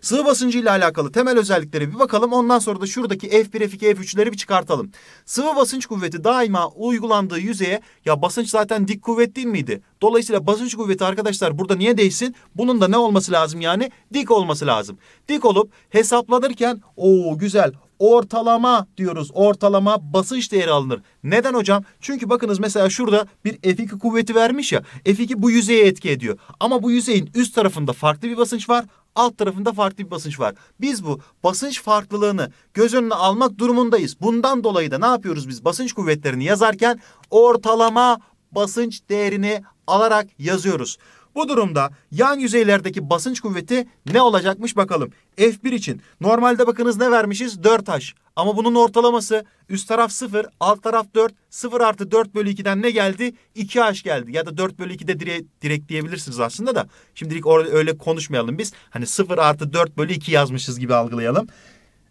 Sığ basıncı ile alakalı temel özelliklere bir bakalım. Ondan sonra da şuradaki F1, F2, F3'leri bir çıkartalım. Sıvı basınç kuvveti daima uygulandığı yüzeye ya basınç zaten dik kuvvet değil miydi? Dolayısıyla basınç kuvveti arkadaşlar burada niye değişsin? Bunun da ne olması lazım yani? Dik olması lazım. Dik olup hesapladırken o güzel ortalama diyoruz. Ortalama basınç değeri alınır. Neden hocam? Çünkü bakınız mesela şurada bir F2 kuvveti vermiş ya. F2 bu yüzeye etki ediyor. Ama bu yüzeyin üst tarafında farklı bir basınç var alt tarafında farklı bir basınç var. Biz bu basınç farklılığını göz önüne almak durumundayız. Bundan dolayı da ne yapıyoruz biz basınç kuvvetlerini yazarken ortalama basınç değerini alarak yazıyoruz. Bu durumda yan yüzeylerdeki basınç kuvveti ne olacakmış bakalım. F1 için normalde bakınız ne vermişiz? 4H. Ama bunun ortalaması üst taraf 0, alt taraf 4. 0 artı 4 bölü 2'den ne geldi? 2H geldi. Ya da 4 bölü 2'de dire, direkt diyebilirsiniz aslında da. Şimdilik orada öyle konuşmayalım biz. Hani 0 artı 4 bölü 2 yazmışız gibi algılayalım.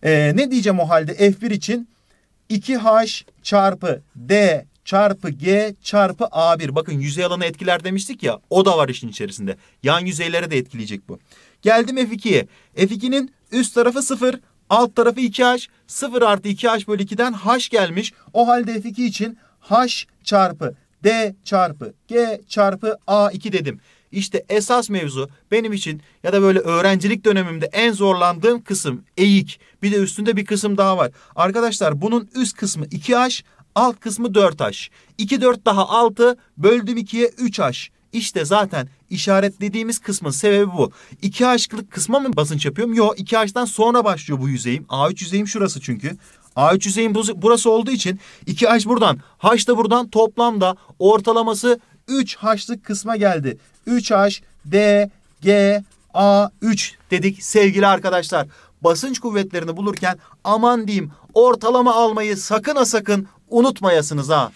Ee, ne diyeceğim o halde F1 için? 2H çarpı D çarpı G çarpı A1. Bakın yüzey alanı etkiler demiştik ya. O da var işin içerisinde. Yan yüzeylere de etkileyecek bu. Geldim F2'ye. F2'nin üst tarafı 0. Alt tarafı 2H. 0 artı 2H bölü 2'den H gelmiş. O halde F2 için H çarpı D çarpı G çarpı A2 dedim. İşte esas mevzu benim için ya da böyle öğrencilik dönemimde en zorlandığım kısım eğik. Bir de üstünde bir kısım daha var. Arkadaşlar bunun üst kısmı 2H, Alt kısmı 4H. 2 4 daha 6 böldüm 2'ye 3H. İşte zaten işaretlediğimiz kısmın sebebi bu. 2H'lık kısma mı basınç yapıyorum? Yok 2H'dan sonra başlıyor bu yüzeyim. A3 yüzeyim şurası çünkü. A3 yüzeyim burası olduğu için 2H buradan H da buradan toplamda ortalaması 3H'lık kısma geldi. 3H D G A 3 dedik sevgili arkadaşlar. Basınç kuvvetlerini bulurken aman diyeyim ortalama almayı sakın ha sakın unutmayasınız ha.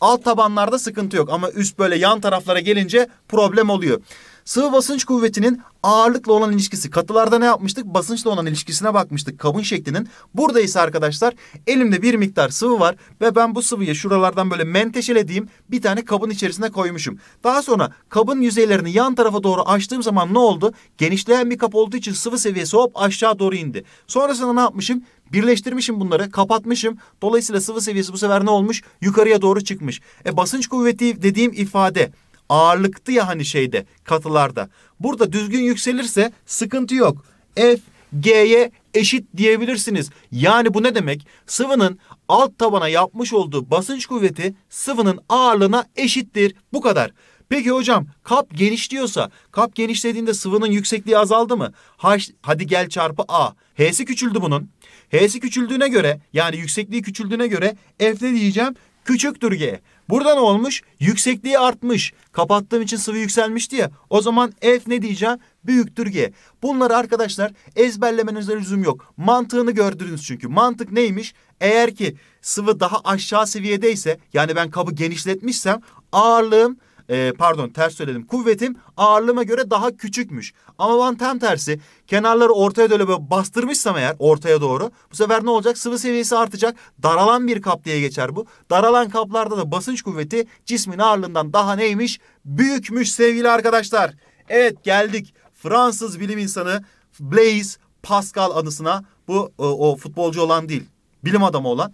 Alt tabanlarda sıkıntı yok ama üst böyle yan taraflara gelince problem oluyor. Sıvı basınç kuvvetinin ağırlıkla olan ilişkisi. Katılarda ne yapmıştık? Basınçla olan ilişkisine bakmıştık kabın şeklinin. Burada ise arkadaşlar elimde bir miktar sıvı var ve ben bu sıvıyı şuralardan böyle menteşelediğim bir tane kabın içerisine koymuşum. Daha sonra kabın yüzeylerini yan tarafa doğru açtığım zaman ne oldu? Genişleyen bir kap olduğu için sıvı seviyesi hop aşağı doğru indi. Sonrasında ne yapmışım? Birleştirmişim bunları, kapatmışım. Dolayısıyla sıvı seviyesi bu sefer ne olmuş? Yukarıya doğru çıkmış. E basınç kuvveti dediğim ifade ağırlıktı ya hani şeyde katılarda. Burada düzgün yükselirse sıkıntı yok. F G'ye eşit diyebilirsiniz. Yani bu ne demek? Sıvının alt tabana yapmış olduğu basınç kuvveti sıvının ağırlığına eşittir. Bu kadar. Peki hocam kap genişliyorsa kap genişlediğinde sıvının yüksekliği azaldı mı? H, hadi gel çarpı A. H'si küçüldü bunun. H'si küçüldüğüne göre yani yüksekliği küçüldüğüne göre F ne diyeceğim? Küçüktür G. Buradan olmuş? Yüksekliği artmış. Kapattığım için sıvı yükselmişti ya. O zaman F ne diyeceğim? Büyüktür G. Bunları arkadaşlar ezberlemenize lüzum yok. Mantığını gördünüz çünkü. Mantık neymiş? Eğer ki sıvı daha aşağı seviyedeyse yani ben kabı genişletmişsem ağırlığım e, pardon ters söyledim kuvvetim ağırlığıma göre daha küçükmüş. Ama ben tam tersi kenarları ortaya böyle, böyle bastırmışsam eğer ortaya doğru bu sefer ne olacak sıvı seviyesi artacak daralan bir kap diye geçer bu. Daralan kaplarda da basınç kuvveti cismin ağırlığından daha neymiş büyükmüş sevgili arkadaşlar. Evet geldik Fransız bilim insanı Blaise Pascal anısına bu o, e, o futbolcu olan değil bilim adamı olan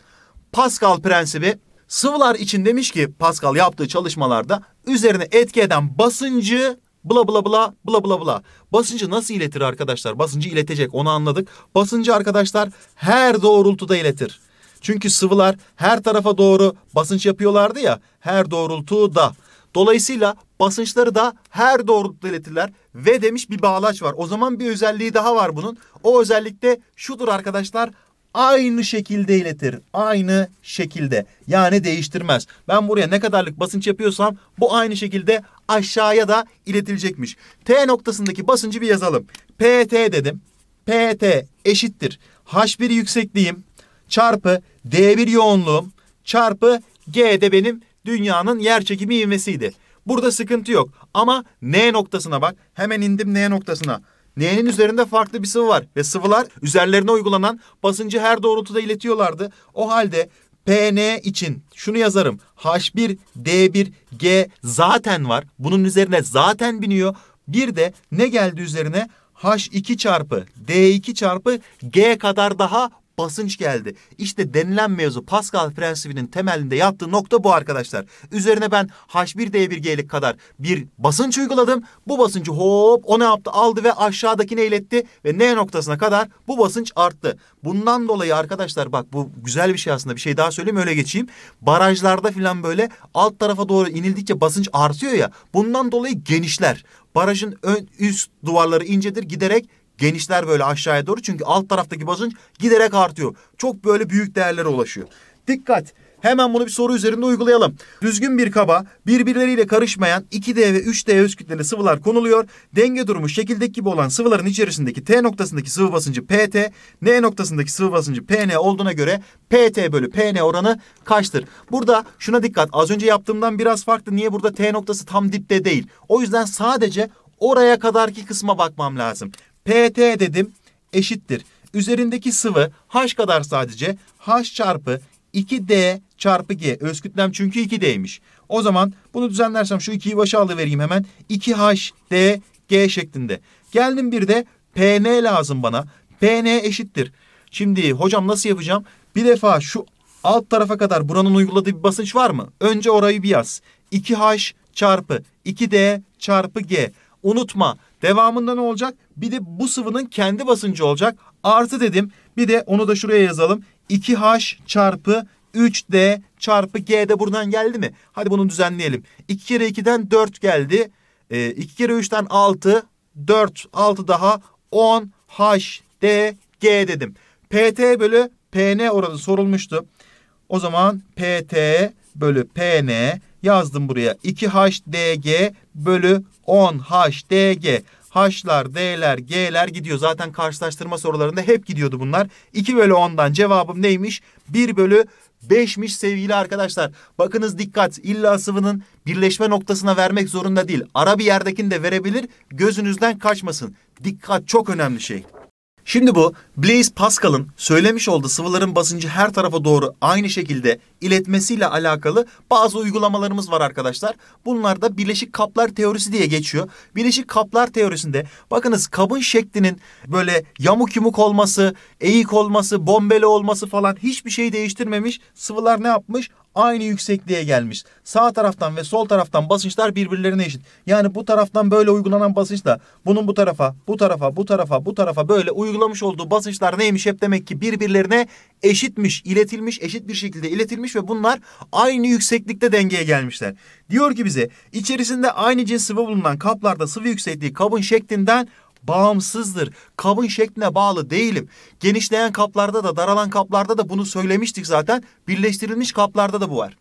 Pascal prensibi Sıvılar için demiş ki Pascal yaptığı çalışmalarda üzerine etki eden basıncı bla bla bla bla bla bla. Basıncı nasıl iletir arkadaşlar? Basıncı iletecek onu anladık. Basıncı arkadaşlar her doğrultuda iletir. Çünkü sıvılar her tarafa doğru basınç yapıyorlardı ya her doğrultuda. Dolayısıyla basınçları da her doğrultuda iletirler ve demiş bir bağlaç var. O zaman bir özelliği daha var bunun. O özellik de şudur arkadaşlar aynı şekilde iletir. Aynı şekilde. Yani değiştirmez. Ben buraya ne kadarlık basınç yapıyorsam bu aynı şekilde aşağıya da iletilecekmiş. T noktasındaki basıncı bir yazalım. PT dedim. PT eşittir. H1 yüksekliğim çarpı D1 yoğunluğum çarpı G de benim dünyanın yer çekimi ivmesiydi. Burada sıkıntı yok. Ama N noktasına bak. Hemen indim N noktasına. N'nin üzerinde farklı bir sıvı var ve sıvılar üzerlerine uygulanan basıncı her doğrultuda iletiyorlardı. O halde PN için şunu yazarım. H1, D1, G zaten var. Bunun üzerine zaten biniyor. Bir de ne geldi üzerine? H2 çarpı D2 çarpı G kadar daha basınç geldi. İşte denilen mevzu Pascal prensibinin temelinde yattığı nokta bu arkadaşlar. Üzerine ben H1D1G'lik kadar bir basınç uyguladım. Bu basıncı hop o ne yaptı aldı ve aşağıdakine iletti ve N noktasına kadar bu basınç arttı. Bundan dolayı arkadaşlar bak bu güzel bir şey aslında bir şey daha söyleyeyim öyle geçeyim. Barajlarda filan böyle alt tarafa doğru inildikçe basınç artıyor ya bundan dolayı genişler. Barajın ön üst duvarları incedir giderek genişler böyle aşağıya doğru. Çünkü alt taraftaki basınç giderek artıyor. Çok böyle büyük değerlere ulaşıyor. Dikkat! Hemen bunu bir soru üzerinde uygulayalım. Düzgün bir kaba birbirleriyle karışmayan 2D ve 3D öz kütleli sıvılar konuluyor. Denge durumu şekildeki gibi olan sıvıların içerisindeki T noktasındaki sıvı basıncı PT, N noktasındaki sıvı basıncı PN olduğuna göre PT bölü PN oranı kaçtır? Burada şuna dikkat. Az önce yaptığımdan biraz farklı. Niye burada T noktası tam dipte değil? O yüzden sadece oraya kadarki kısma bakmam lazım. PT dedim eşittir. Üzerindeki sıvı H kadar sadece H çarpı 2D çarpı G. Öz kütlem çünkü 2D'ymiş. O zaman bunu düzenlersem şu 2'yi başa vereyim hemen. 2H D G şeklinde. Geldim bir de PN lazım bana. PN eşittir. Şimdi hocam nasıl yapacağım? Bir defa şu alt tarafa kadar buranın uyguladığı bir basınç var mı? Önce orayı bir yaz. 2H çarpı 2D çarpı G. Unutma Devamında ne olacak? Bir de bu sıvının kendi basıncı olacak. Artı dedim. Bir de onu da şuraya yazalım. 2H çarpı 3D çarpı G de buradan geldi mi? Hadi bunu düzenleyelim. 2 kere 2'den 4 geldi. E, ee, 2 kere 3'ten 6. 4, 6 daha 10 H, D, G dedim. PT bölü PN oranı sorulmuştu. O zaman PT bölü PN yazdım buraya. 2HDG bölü 10, H, D, H'lar, D'ler, G'ler gidiyor. Zaten karşılaştırma sorularında hep gidiyordu bunlar. 2 bölü 10'dan cevabım neymiş? 1 bölü 5'miş sevgili arkadaşlar. Bakınız dikkat illa sıvının birleşme noktasına vermek zorunda değil. Ara bir yerdekini de verebilir gözünüzden kaçmasın. Dikkat çok önemli şey. Şimdi bu Blaise Pascal'ın söylemiş olduğu sıvıların basıncı her tarafa doğru aynı şekilde iletmesiyle alakalı bazı uygulamalarımız var arkadaşlar. Bunlar da bileşik kaplar teorisi diye geçiyor. Bileşik kaplar teorisinde bakınız kabın şeklinin böyle yamuk yumuk olması, eğik olması, bombeli olması falan hiçbir şey değiştirmemiş. Sıvılar ne yapmış? aynı yüksekliğe gelmiş. Sağ taraftan ve sol taraftan basınçlar birbirlerine eşit. Yani bu taraftan böyle uygulanan da bunun bu tarafa, bu tarafa, bu tarafa, bu tarafa böyle uygulamış olduğu basınçlar neymiş hep demek ki birbirlerine eşitmiş, iletilmiş, eşit bir şekilde iletilmiş ve bunlar aynı yükseklikte dengeye gelmişler. Diyor ki bize içerisinde aynı cins sıvı bulunan kaplarda sıvı yüksekliği kabın şeklinden bağımsızdır. Kabın şekline bağlı değilim. Genişleyen kaplarda da daralan kaplarda da bunu söylemiştik zaten. Birleştirilmiş kaplarda da bu var.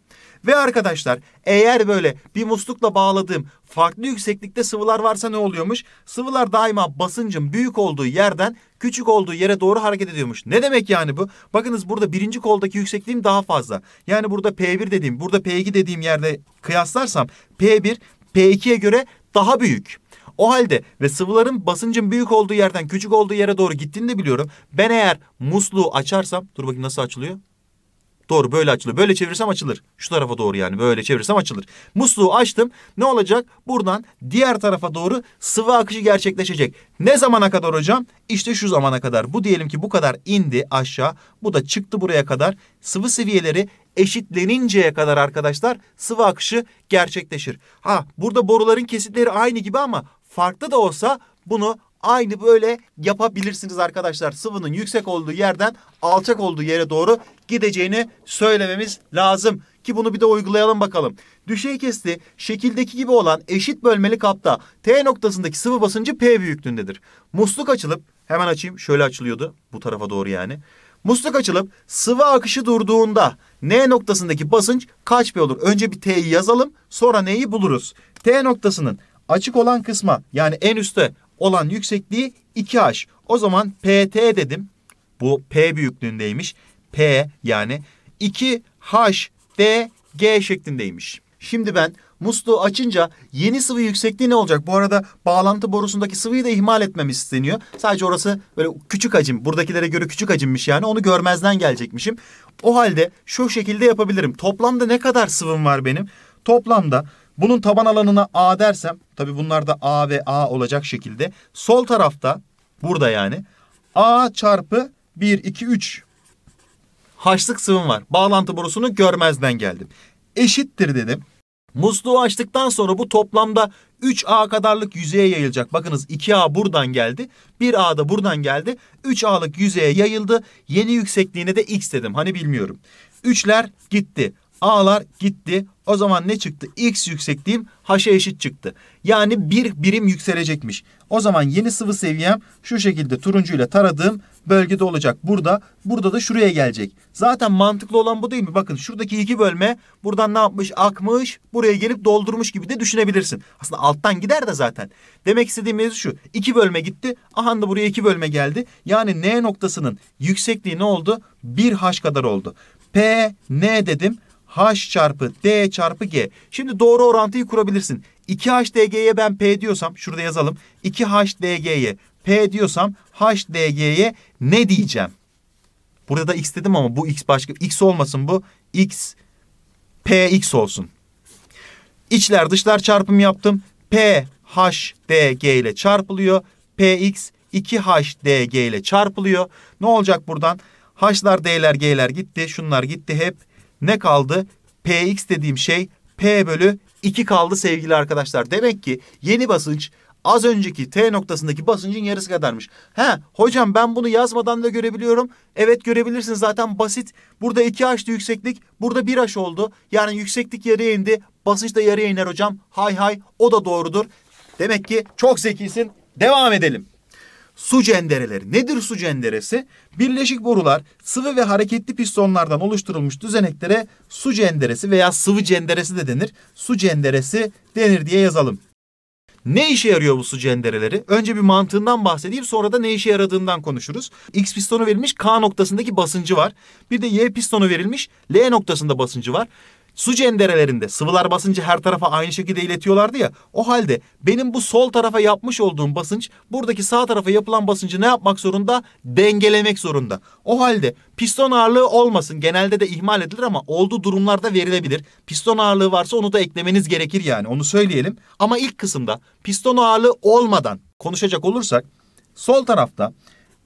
Ve arkadaşlar eğer böyle bir muslukla bağladığım farklı yükseklikte sıvılar varsa ne oluyormuş? Sıvılar daima basıncın büyük olduğu yerden küçük olduğu yere doğru hareket ediyormuş. Ne demek yani bu? Bakınız burada birinci koldaki yüksekliğim daha fazla. Yani burada P1 dediğim, burada P2 dediğim yerde kıyaslarsam P1 P2'ye göre daha büyük. O halde ve sıvıların basıncın büyük olduğu yerden küçük olduğu yere doğru gittiğini de biliyorum. Ben eğer musluğu açarsam dur bakayım nasıl açılıyor? Doğru böyle açılıyor. Böyle çevirsem açılır. Şu tarafa doğru yani böyle çevirsem açılır. Musluğu açtım. Ne olacak? Buradan diğer tarafa doğru sıvı akışı gerçekleşecek. Ne zamana kadar hocam? İşte şu zamana kadar. Bu diyelim ki bu kadar indi aşağı. Bu da çıktı buraya kadar. Sıvı seviyeleri eşitleninceye kadar arkadaşlar sıvı akışı gerçekleşir. Ha burada boruların kesitleri aynı gibi ama farklı da olsa bunu aynı böyle yapabilirsiniz arkadaşlar. Sıvının yüksek olduğu yerden alçak olduğu yere doğru gideceğini söylememiz lazım. Ki bunu bir de uygulayalım bakalım. Düşey kesti şekildeki gibi olan eşit bölmeli kapta T noktasındaki sıvı basıncı P büyüklüğündedir. Musluk açılıp hemen açayım şöyle açılıyordu bu tarafa doğru yani. Musluk açılıp sıvı akışı durduğunda N noktasındaki basınç kaç P olur? Önce bir T'yi yazalım sonra N'yi buluruz. T noktasının açık olan kısma yani en üstte olan yüksekliği 2H. O zaman PT dedim. Bu P büyüklüğündeymiş. P yani 2H D G şeklindeymiş. Şimdi ben musluğu açınca yeni sıvı yüksekliği ne olacak? Bu arada bağlantı borusundaki sıvıyı da ihmal etmem isteniyor. Sadece orası böyle küçük hacim. Buradakilere göre küçük hacimmiş yani. Onu görmezden gelecekmişim. O halde şu şekilde yapabilirim. Toplamda ne kadar sıvım var benim? Toplamda bunun taban alanına A dersem tabi bunlar da A ve A olacak şekilde sol tarafta burada yani A çarpı 1 2 3 haçlık sıvım var. Bağlantı borusunu görmezden geldim. Eşittir dedim. Musluğu açtıktan sonra bu toplamda 3A kadarlık yüzeye yayılacak. Bakınız 2A buradan geldi. 1A da buradan geldi. 3A'lık yüzeye yayıldı. Yeni yüksekliğine de X dedim. Hani bilmiyorum. 3'ler gitti. A'lar gitti. O zaman ne çıktı? X yüksekliğim haşa eşit çıktı. Yani bir birim yükselecekmiş. O zaman yeni sıvı seviyem şu şekilde turuncuyla taradığım bölgede olacak. Burada, burada da şuraya gelecek. Zaten mantıklı olan bu değil mi? Bakın şuradaki iki bölme buradan ne yapmış? Akmış, buraya gelip doldurmuş gibi de düşünebilirsin. Aslında alttan gider de zaten. Demek istediğim mevzu şu. İki bölme gitti. Aha da buraya iki bölme geldi. Yani N noktasının yüksekliği ne oldu? Bir h kadar oldu. P, N dedim. H çarpı D çarpı G. Şimdi doğru orantıyı kurabilirsin. 2HDG'ye ben P diyorsam şurada yazalım. 2HDG'ye P diyorsam HDG'ye ne diyeceğim? Burada da X dedim ama bu X başka. X olmasın bu. X PX olsun. İçler dışlar çarpım yaptım. P H D G ile çarpılıyor. PX 2 H D G ile çarpılıyor. Ne olacak buradan? H'lar D'ler G'ler gitti. Şunlar gitti hep ne kaldı? Px dediğim şey P bölü 2 kaldı sevgili arkadaşlar. Demek ki yeni basınç az önceki T noktasındaki basıncın yarısı kadarmış. He hocam ben bunu yazmadan da görebiliyorum. Evet görebilirsiniz zaten basit. Burada 2H'dı yükseklik burada 1H oldu. Yani yükseklik yarıya indi basınç da yarıya iner hocam. Hay hay o da doğrudur. Demek ki çok zekisin devam edelim su cendereleri. Nedir su cenderesi? Birleşik borular sıvı ve hareketli pistonlardan oluşturulmuş düzeneklere su cenderesi veya sıvı cenderesi de denir. Su cenderesi denir diye yazalım. Ne işe yarıyor bu su cendereleri? Önce bir mantığından bahsedeyim sonra da ne işe yaradığından konuşuruz. X pistonu verilmiş K noktasındaki basıncı var. Bir de Y pistonu verilmiş L noktasında basıncı var. Su cenderelerinde sıvılar basıncı her tarafa aynı şekilde iletiyorlardı ya. O halde benim bu sol tarafa yapmış olduğum basınç buradaki sağ tarafa yapılan basıncı ne yapmak zorunda? Dengelemek zorunda. O halde piston ağırlığı olmasın. Genelde de ihmal edilir ama olduğu durumlarda verilebilir. Piston ağırlığı varsa onu da eklemeniz gerekir yani onu söyleyelim. Ama ilk kısımda piston ağırlığı olmadan konuşacak olursak sol tarafta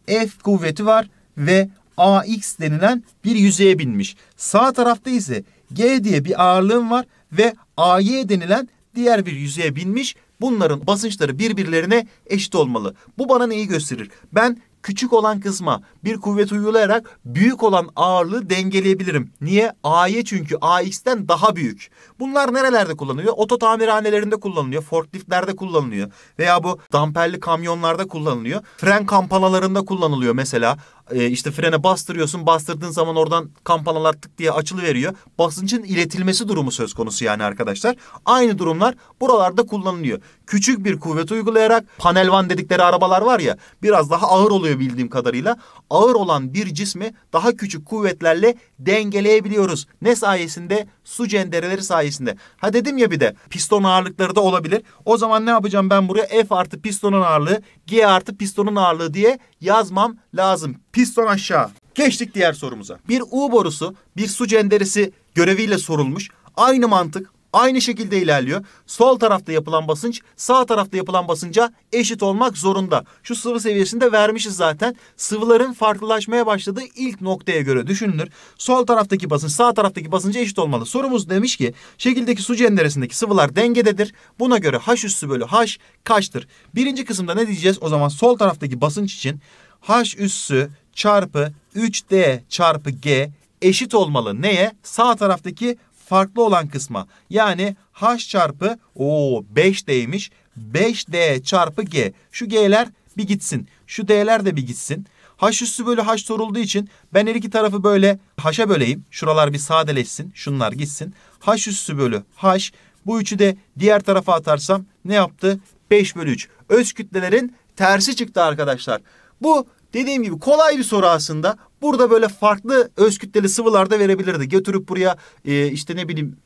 F kuvveti var ve AX denilen bir yüzeye binmiş. Sağ tarafta ise G diye bir ağırlığım var ve AY denilen diğer bir yüzeye binmiş. Bunların basınçları birbirlerine eşit olmalı. Bu bana neyi gösterir? Ben küçük olan kısma bir kuvvet uygulayarak büyük olan ağırlığı dengeleyebilirim. Niye? AY çünkü AX'ten daha büyük. Bunlar nerelerde kullanılıyor? Oto tamirhanelerinde kullanılıyor, forkliftlerde kullanılıyor veya bu damperli kamyonlarda kullanılıyor. Fren kampanalarında kullanılıyor mesela e, işte frene bastırıyorsun. Bastırdığın zaman oradan kampanalar tık diye açılı veriyor. Basıncın iletilmesi durumu söz konusu yani arkadaşlar. Aynı durumlar buralarda kullanılıyor. Küçük bir kuvvet uygulayarak panel van dedikleri arabalar var ya biraz daha ağır oluyor bildiğim kadarıyla. Ağır olan bir cismi daha küçük kuvvetlerle dengeleyebiliyoruz. Ne sayesinde? Su cendereleri sayesinde. Ha dedim ya bir de piston ağırlıkları da olabilir. O zaman ne yapacağım ben buraya? F artı pistonun ağırlığı, G artı pistonun ağırlığı diye yazmam lazım. Piston aşağı. Geçtik diğer sorumuza. Bir U borusu, bir su cenderesi göreviyle sorulmuş. Aynı mantık aynı şekilde ilerliyor. Sol tarafta yapılan basınç sağ tarafta yapılan basınca eşit olmak zorunda. Şu sıvı seviyesinde vermişiz zaten. Sıvıların farklılaşmaya başladığı ilk noktaya göre düşünülür. Sol taraftaki basınç sağ taraftaki basınca eşit olmalı. Sorumuz demiş ki şekildeki su cenderesindeki sıvılar dengededir. Buna göre H üssü bölü H kaçtır? Birinci kısımda ne diyeceğiz? O zaman sol taraftaki basınç için H üssü çarpı 3D çarpı G eşit olmalı. Neye? Sağ taraftaki farklı olan kısma. Yani h çarpı o 5d'ymiş. 5d çarpı g. Şu g'ler bir gitsin. Şu d'ler de bir gitsin. H üssü bölü H sorulduğu için ben her iki tarafı böyle H'a böleyim. Şuralar bir sadeleşsin. Şunlar gitsin. H üssü bölü H. Bu üçü de diğer tarafa atarsam ne yaptı? 5 bölü 3. Öz kütlelerin tersi çıktı arkadaşlar. Bu dediğim gibi kolay bir soru aslında Burada böyle farklı öz kütleli sıvılarda verebilirdi. Götürüp buraya e, işte ne bileyim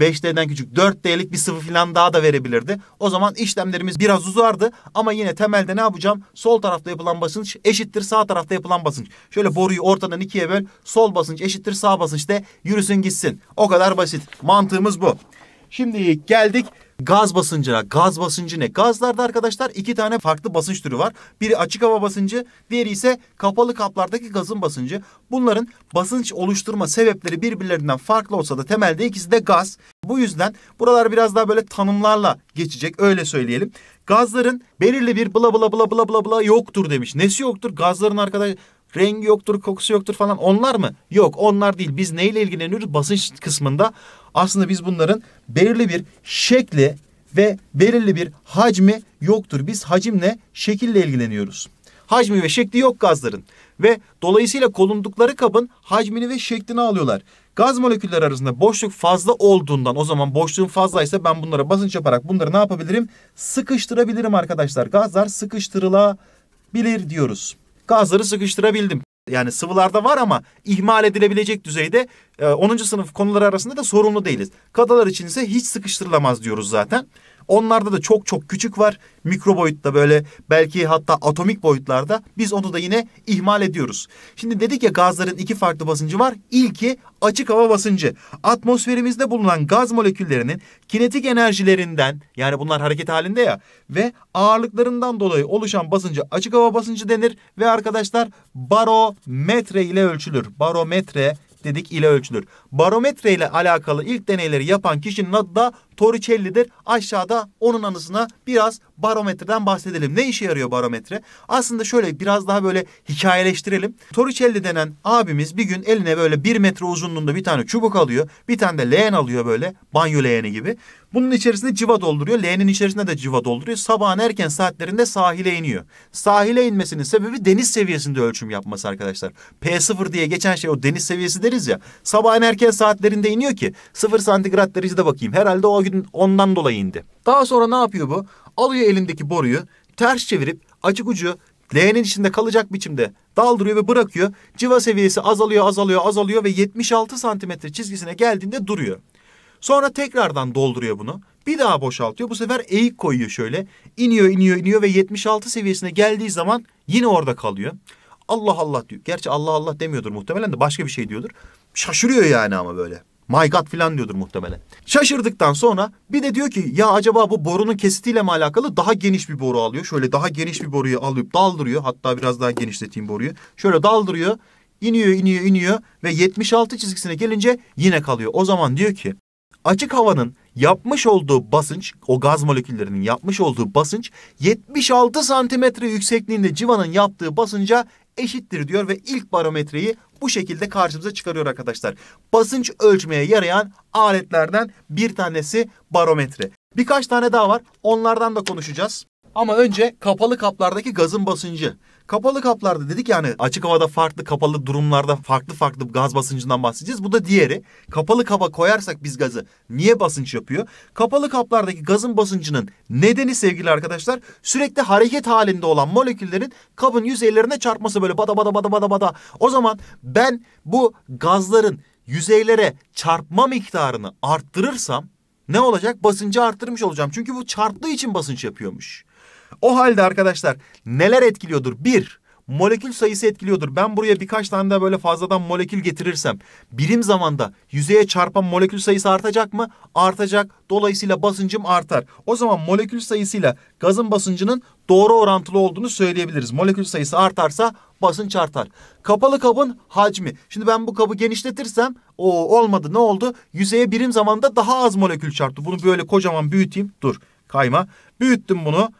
5D'den küçük 4D'lik bir sıvı falan daha da verebilirdi. O zaman işlemlerimiz biraz uzardı ama yine temelde ne yapacağım? Sol tarafta yapılan basınç eşittir sağ tarafta yapılan basınç. Şöyle boruyu ortadan ikiye böl. Sol basınç eşittir sağ basınç de yürüsün gitsin. O kadar basit. Mantığımız bu. Şimdi geldik Gaz basıncına. Gaz basıncı ne? Gazlarda arkadaşlar iki tane farklı basınç türü var. Biri açık hava basıncı, diğeri ise kapalı kaplardaki gazın basıncı. Bunların basınç oluşturma sebepleri birbirlerinden farklı olsa da temelde ikisi de gaz. Bu yüzden buralar biraz daha böyle tanımlarla geçecek öyle söyleyelim. Gazların belirli bir bla bla bla bla bla bla yoktur demiş. Nesi yoktur? Gazların arkadaş rengi yoktur, kokusu yoktur falan onlar mı? Yok onlar değil. Biz neyle ilgileniyoruz? Basınç kısmında aslında biz bunların belirli bir şekli ve belirli bir hacmi yoktur. Biz hacimle şekille ilgileniyoruz. Hacmi ve şekli yok gazların ve dolayısıyla kolundukları kabın hacmini ve şeklini alıyorlar. Gaz molekülleri arasında boşluk fazla olduğundan o zaman boşluğun fazlaysa ben bunlara basınç yaparak bunları ne yapabilirim? Sıkıştırabilirim arkadaşlar. Gazlar sıkıştırılabilir diyoruz. Gazları sıkıştırabildim. Yani sıvılarda var ama ihmal edilebilecek düzeyde e, 10. sınıf konuları arasında da sorumlu değiliz. Kadalar için ise hiç sıkıştırılamaz diyoruz zaten. Onlarda da çok çok küçük var. Mikro boyutta böyle belki hatta atomik boyutlarda biz onu da yine ihmal ediyoruz. Şimdi dedik ya gazların iki farklı basıncı var. İlki açık hava basıncı. Atmosferimizde bulunan gaz moleküllerinin kinetik enerjilerinden yani bunlar hareket halinde ya ve ağırlıklarından dolayı oluşan basıncı açık hava basıncı denir ve arkadaşlar barometre ile ölçülür. Barometre dedik ile ölçülür. Barometre ile alakalı ilk deneyleri yapan kişinin adı da Torricelli'dir. Aşağıda onun anısına biraz barometreden bahsedelim. Ne işe yarıyor barometre? Aslında şöyle biraz daha böyle hikayeleştirelim. Torricelli denen abimiz bir gün eline böyle bir metre uzunluğunda bir tane çubuk alıyor. Bir tane de leğen alıyor böyle banyo leğeni gibi. Bunun içerisinde civa dolduruyor. leğenin içerisinde de civa dolduruyor. Sabahın erken saatlerinde sahile iniyor. Sahile inmesinin sebebi deniz seviyesinde ölçüm yapması arkadaşlar. P0 diye geçen şey o deniz seviyesi deriz ya. Sabahın erken saatlerinde iniyor ki 0 santigrat derecede bakayım. Herhalde o gün ondan dolayı indi. Daha sonra ne yapıyor bu? Alıyor elindeki boruyu ters çevirip açık ucu leğenin içinde kalacak biçimde daldırıyor ve bırakıyor. Civa seviyesi azalıyor azalıyor azalıyor ve 76 santimetre çizgisine geldiğinde duruyor. Sonra tekrardan dolduruyor bunu. Bir daha boşaltıyor. Bu sefer eğik koyuyor şöyle. İniyor iniyor iniyor ve 76 seviyesine geldiği zaman yine orada kalıyor. Allah Allah diyor. Gerçi Allah Allah demiyordur muhtemelen de başka bir şey diyordur. Şaşırıyor yani ama böyle. My God filan diyordur muhtemelen. Şaşırdıktan sonra bir de diyor ki ya acaba bu borunun kesitiyle mi alakalı daha geniş bir boru alıyor. Şöyle daha geniş bir boruyu alıp daldırıyor. Hatta biraz daha genişleteyim boruyu. Şöyle daldırıyor. İniyor iniyor iniyor ve 76 çizgisine gelince yine kalıyor. O zaman diyor ki açık havanın yapmış olduğu basınç, o gaz moleküllerinin yapmış olduğu basınç 76 santimetre yüksekliğinde civanın yaptığı basınca eşittir diyor ve ilk barometreyi bu şekilde karşımıza çıkarıyor arkadaşlar. Basınç ölçmeye yarayan aletlerden bir tanesi barometre. Birkaç tane daha var onlardan da konuşacağız. Ama önce kapalı kaplardaki gazın basıncı. Kapalı kaplarda dedik yani açık havada farklı kapalı durumlarda farklı farklı gaz basıncından bahsedeceğiz. Bu da diğeri. Kapalı kaba koyarsak biz gazı niye basınç yapıyor? Kapalı kaplardaki gazın basıncının nedeni sevgili arkadaşlar sürekli hareket halinde olan moleküllerin kabın yüzeylerine çarpması böyle bada bada bada bada bada. O zaman ben bu gazların yüzeylere çarpma miktarını arttırırsam ne olacak? Basıncı arttırmış olacağım. Çünkü bu çarptığı için basınç yapıyormuş. O halde arkadaşlar neler etkiliyordur? Bir, molekül sayısı etkiliyordur. Ben buraya birkaç tane daha böyle fazladan molekül getirirsem birim zamanda yüzeye çarpan molekül sayısı artacak mı? Artacak. Dolayısıyla basıncım artar. O zaman molekül sayısıyla gazın basıncının doğru orantılı olduğunu söyleyebiliriz. Molekül sayısı artarsa basınç artar. Kapalı kabın hacmi. Şimdi ben bu kabı genişletirsem o olmadı ne oldu? Yüzeye birim zamanda daha az molekül çarptı. Bunu böyle kocaman büyüteyim. Dur kayma. Büyüttüm bunu.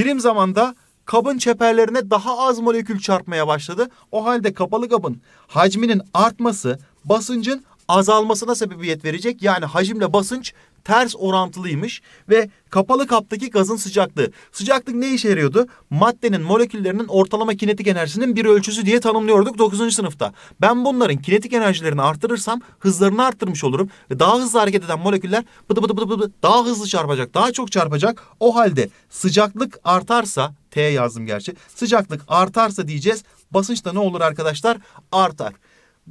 Birim zamanda kabın çeperlerine daha az molekül çarpmaya başladı. O halde kapalı kabın hacminin artması basıncın azalmasına sebebiyet verecek. Yani hacimle basınç ters orantılıymış ve kapalı kaptaki gazın sıcaklığı. Sıcaklık ne işe yarıyordu? Maddenin moleküllerinin ortalama kinetik enerjisinin bir ölçüsü diye tanımlıyorduk 9. sınıfta. Ben bunların kinetik enerjilerini arttırırsam hızlarını arttırmış olurum. Ve daha hızlı hareket eden moleküller bıdı bıdı bıdı bıdı daha hızlı çarpacak, daha çok çarpacak. O halde sıcaklık artarsa T yazdım gerçi. Sıcaklık artarsa diyeceğiz. Basınç da ne olur arkadaşlar? Artar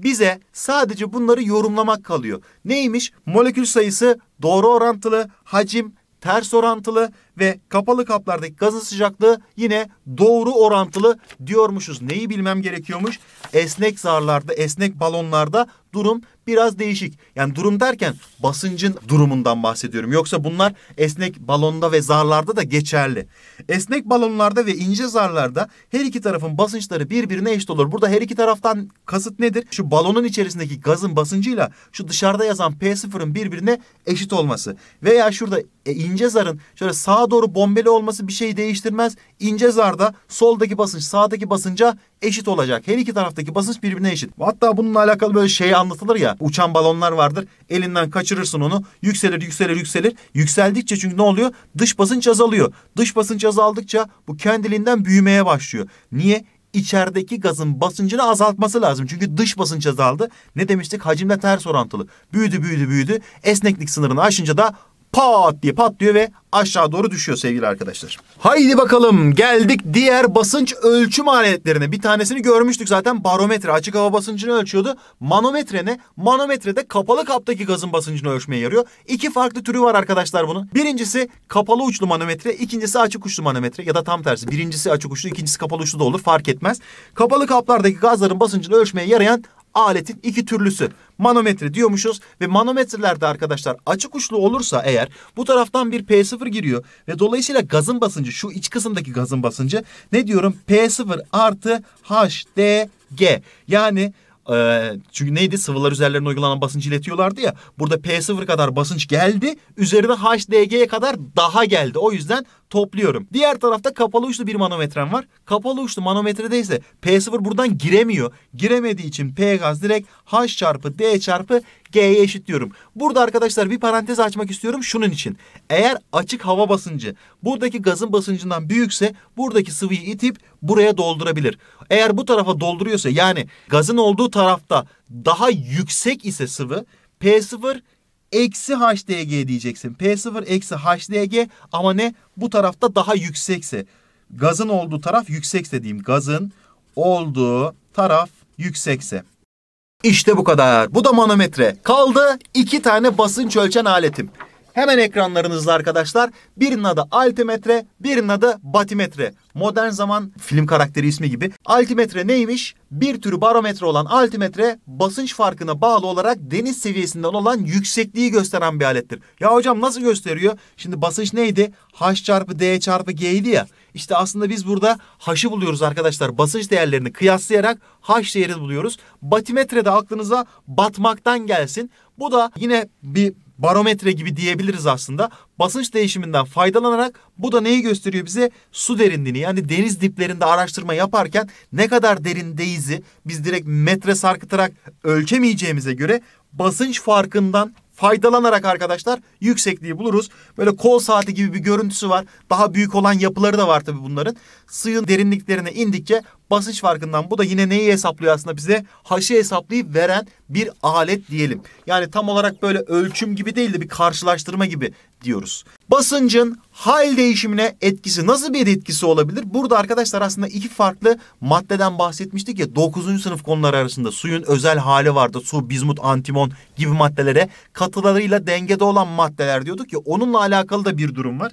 bize sadece bunları yorumlamak kalıyor. Neymiş? Molekül sayısı doğru orantılı, hacim ters orantılı ve kapalı kaplardaki gazın sıcaklığı yine doğru orantılı diyormuşuz. Neyi bilmem gerekiyormuş? Esnek zarlarda, esnek balonlarda durum biraz değişik. Yani durum derken basıncın durumundan bahsediyorum. Yoksa bunlar esnek balonda ve zarlarda da geçerli. Esnek balonlarda ve ince zarlarda her iki tarafın basınçları birbirine eşit olur. Burada her iki taraftan kasıt nedir? Şu balonun içerisindeki gazın basıncıyla şu dışarıda yazan P0'ın birbirine eşit olması. Veya şurada e ince zarın şöyle sağa doğru bombeli olması bir şey değiştirmez. İnce zarda soldaki basınç sağdaki basınca eşit olacak. Her iki taraftaki basınç birbirine eşit. Hatta bununla alakalı böyle şey anlatılır ya. Uçan balonlar vardır. Elinden kaçırırsın onu. Yükselir, yükselir, yükselir. Yükseldikçe çünkü ne oluyor? Dış basınç azalıyor. Dış basınç azaldıkça bu kendiliğinden büyümeye başlıyor. Niye? içerideki gazın basıncını azaltması lazım. Çünkü dış basınç azaldı. Ne demiştik? Hacimle ters orantılı. Büyüdü büyüdü büyüdü. Esneklik sınırını aşınca da pat diye patlıyor ve aşağı doğru düşüyor sevgili arkadaşlar. Haydi bakalım geldik diğer basınç ölçüm aletlerine. Bir tanesini görmüştük zaten barometre açık hava basıncını ölçüyordu. Manometre ne? Manometre de kapalı kaptaki gazın basıncını ölçmeye yarıyor. İki farklı türü var arkadaşlar bunun. Birincisi kapalı uçlu manometre, ikincisi açık uçlu manometre ya da tam tersi. Birincisi açık uçlu, ikincisi kapalı uçlu da olur fark etmez. Kapalı kaplardaki gazların basıncını ölçmeye yarayan aletin iki türlüsü. Manometre diyormuşuz ve manometrelerde arkadaşlar açık uçlu olursa eğer bu taraftan bir P0 giriyor ve dolayısıyla gazın basıncı şu iç kısımdaki gazın basıncı ne diyorum P0 artı HDG yani e, çünkü neydi sıvılar üzerlerine uygulanan basıncı iletiyorlardı ya burada P0 kadar basınç geldi üzerine HDG'ye kadar daha geldi o yüzden topluyorum. Diğer tarafta kapalı uçlu bir manometrem var. Kapalı uçlu manometrede ise P0 buradan giremiyor. Giremediği için P gaz direkt H çarpı D çarpı G'ye eşit diyorum. Burada arkadaşlar bir parantez açmak istiyorum şunun için. Eğer açık hava basıncı buradaki gazın basıncından büyükse buradaki sıvıyı itip buraya doldurabilir. Eğer bu tarafa dolduruyorsa yani gazın olduğu tarafta daha yüksek ise sıvı P0 eksi HDG diyeceksin. P0 eksi HDG ama ne? Bu tarafta daha yüksekse. Gazın olduğu taraf yüksekse diyeyim. Gazın olduğu taraf yüksekse. İşte bu kadar. Bu da manometre. Kaldı iki tane basınç ölçen aletim. Hemen ekranlarınızda arkadaşlar. Birinin adı altimetre, birinin adı batimetre. Modern zaman film karakteri ismi gibi. Altimetre neymiş? Bir tür barometre olan altimetre basınç farkına bağlı olarak deniz seviyesinden olan yüksekliği gösteren bir alettir. Ya hocam nasıl gösteriyor? Şimdi basınç neydi? H çarpı D çarpı G idi ya. İşte aslında biz burada H'ı buluyoruz arkadaşlar. Basınç değerlerini kıyaslayarak H değerini buluyoruz. Batimetre de aklınıza batmaktan gelsin. Bu da yine bir barometre gibi diyebiliriz aslında. Basınç değişiminden faydalanarak bu da neyi gösteriyor bize? Su derinliğini yani deniz diplerinde araştırma yaparken ne kadar derindeyizi biz direkt metre sarkıtarak ölçemeyeceğimize göre basınç farkından faydalanarak arkadaşlar yüksekliği buluruz. Böyle kol saati gibi bir görüntüsü var. Daha büyük olan yapıları da var tabii bunların. Suyun derinliklerine indikçe basınç farkından bu da yine neyi hesaplıyor aslında bize? Haşı hesaplayıp veren bir alet diyelim. Yani tam olarak böyle ölçüm gibi değil de bir karşılaştırma gibi diyoruz. Basıncın hal değişimine etkisi nasıl bir etkisi olabilir? Burada arkadaşlar aslında iki farklı maddeden bahsetmiştik ya 9. sınıf konuları arasında suyun özel hali vardı. Su, bizmut, antimon gibi maddelere katılarıyla dengede olan maddeler diyorduk ya onunla alakalı da bir durum var.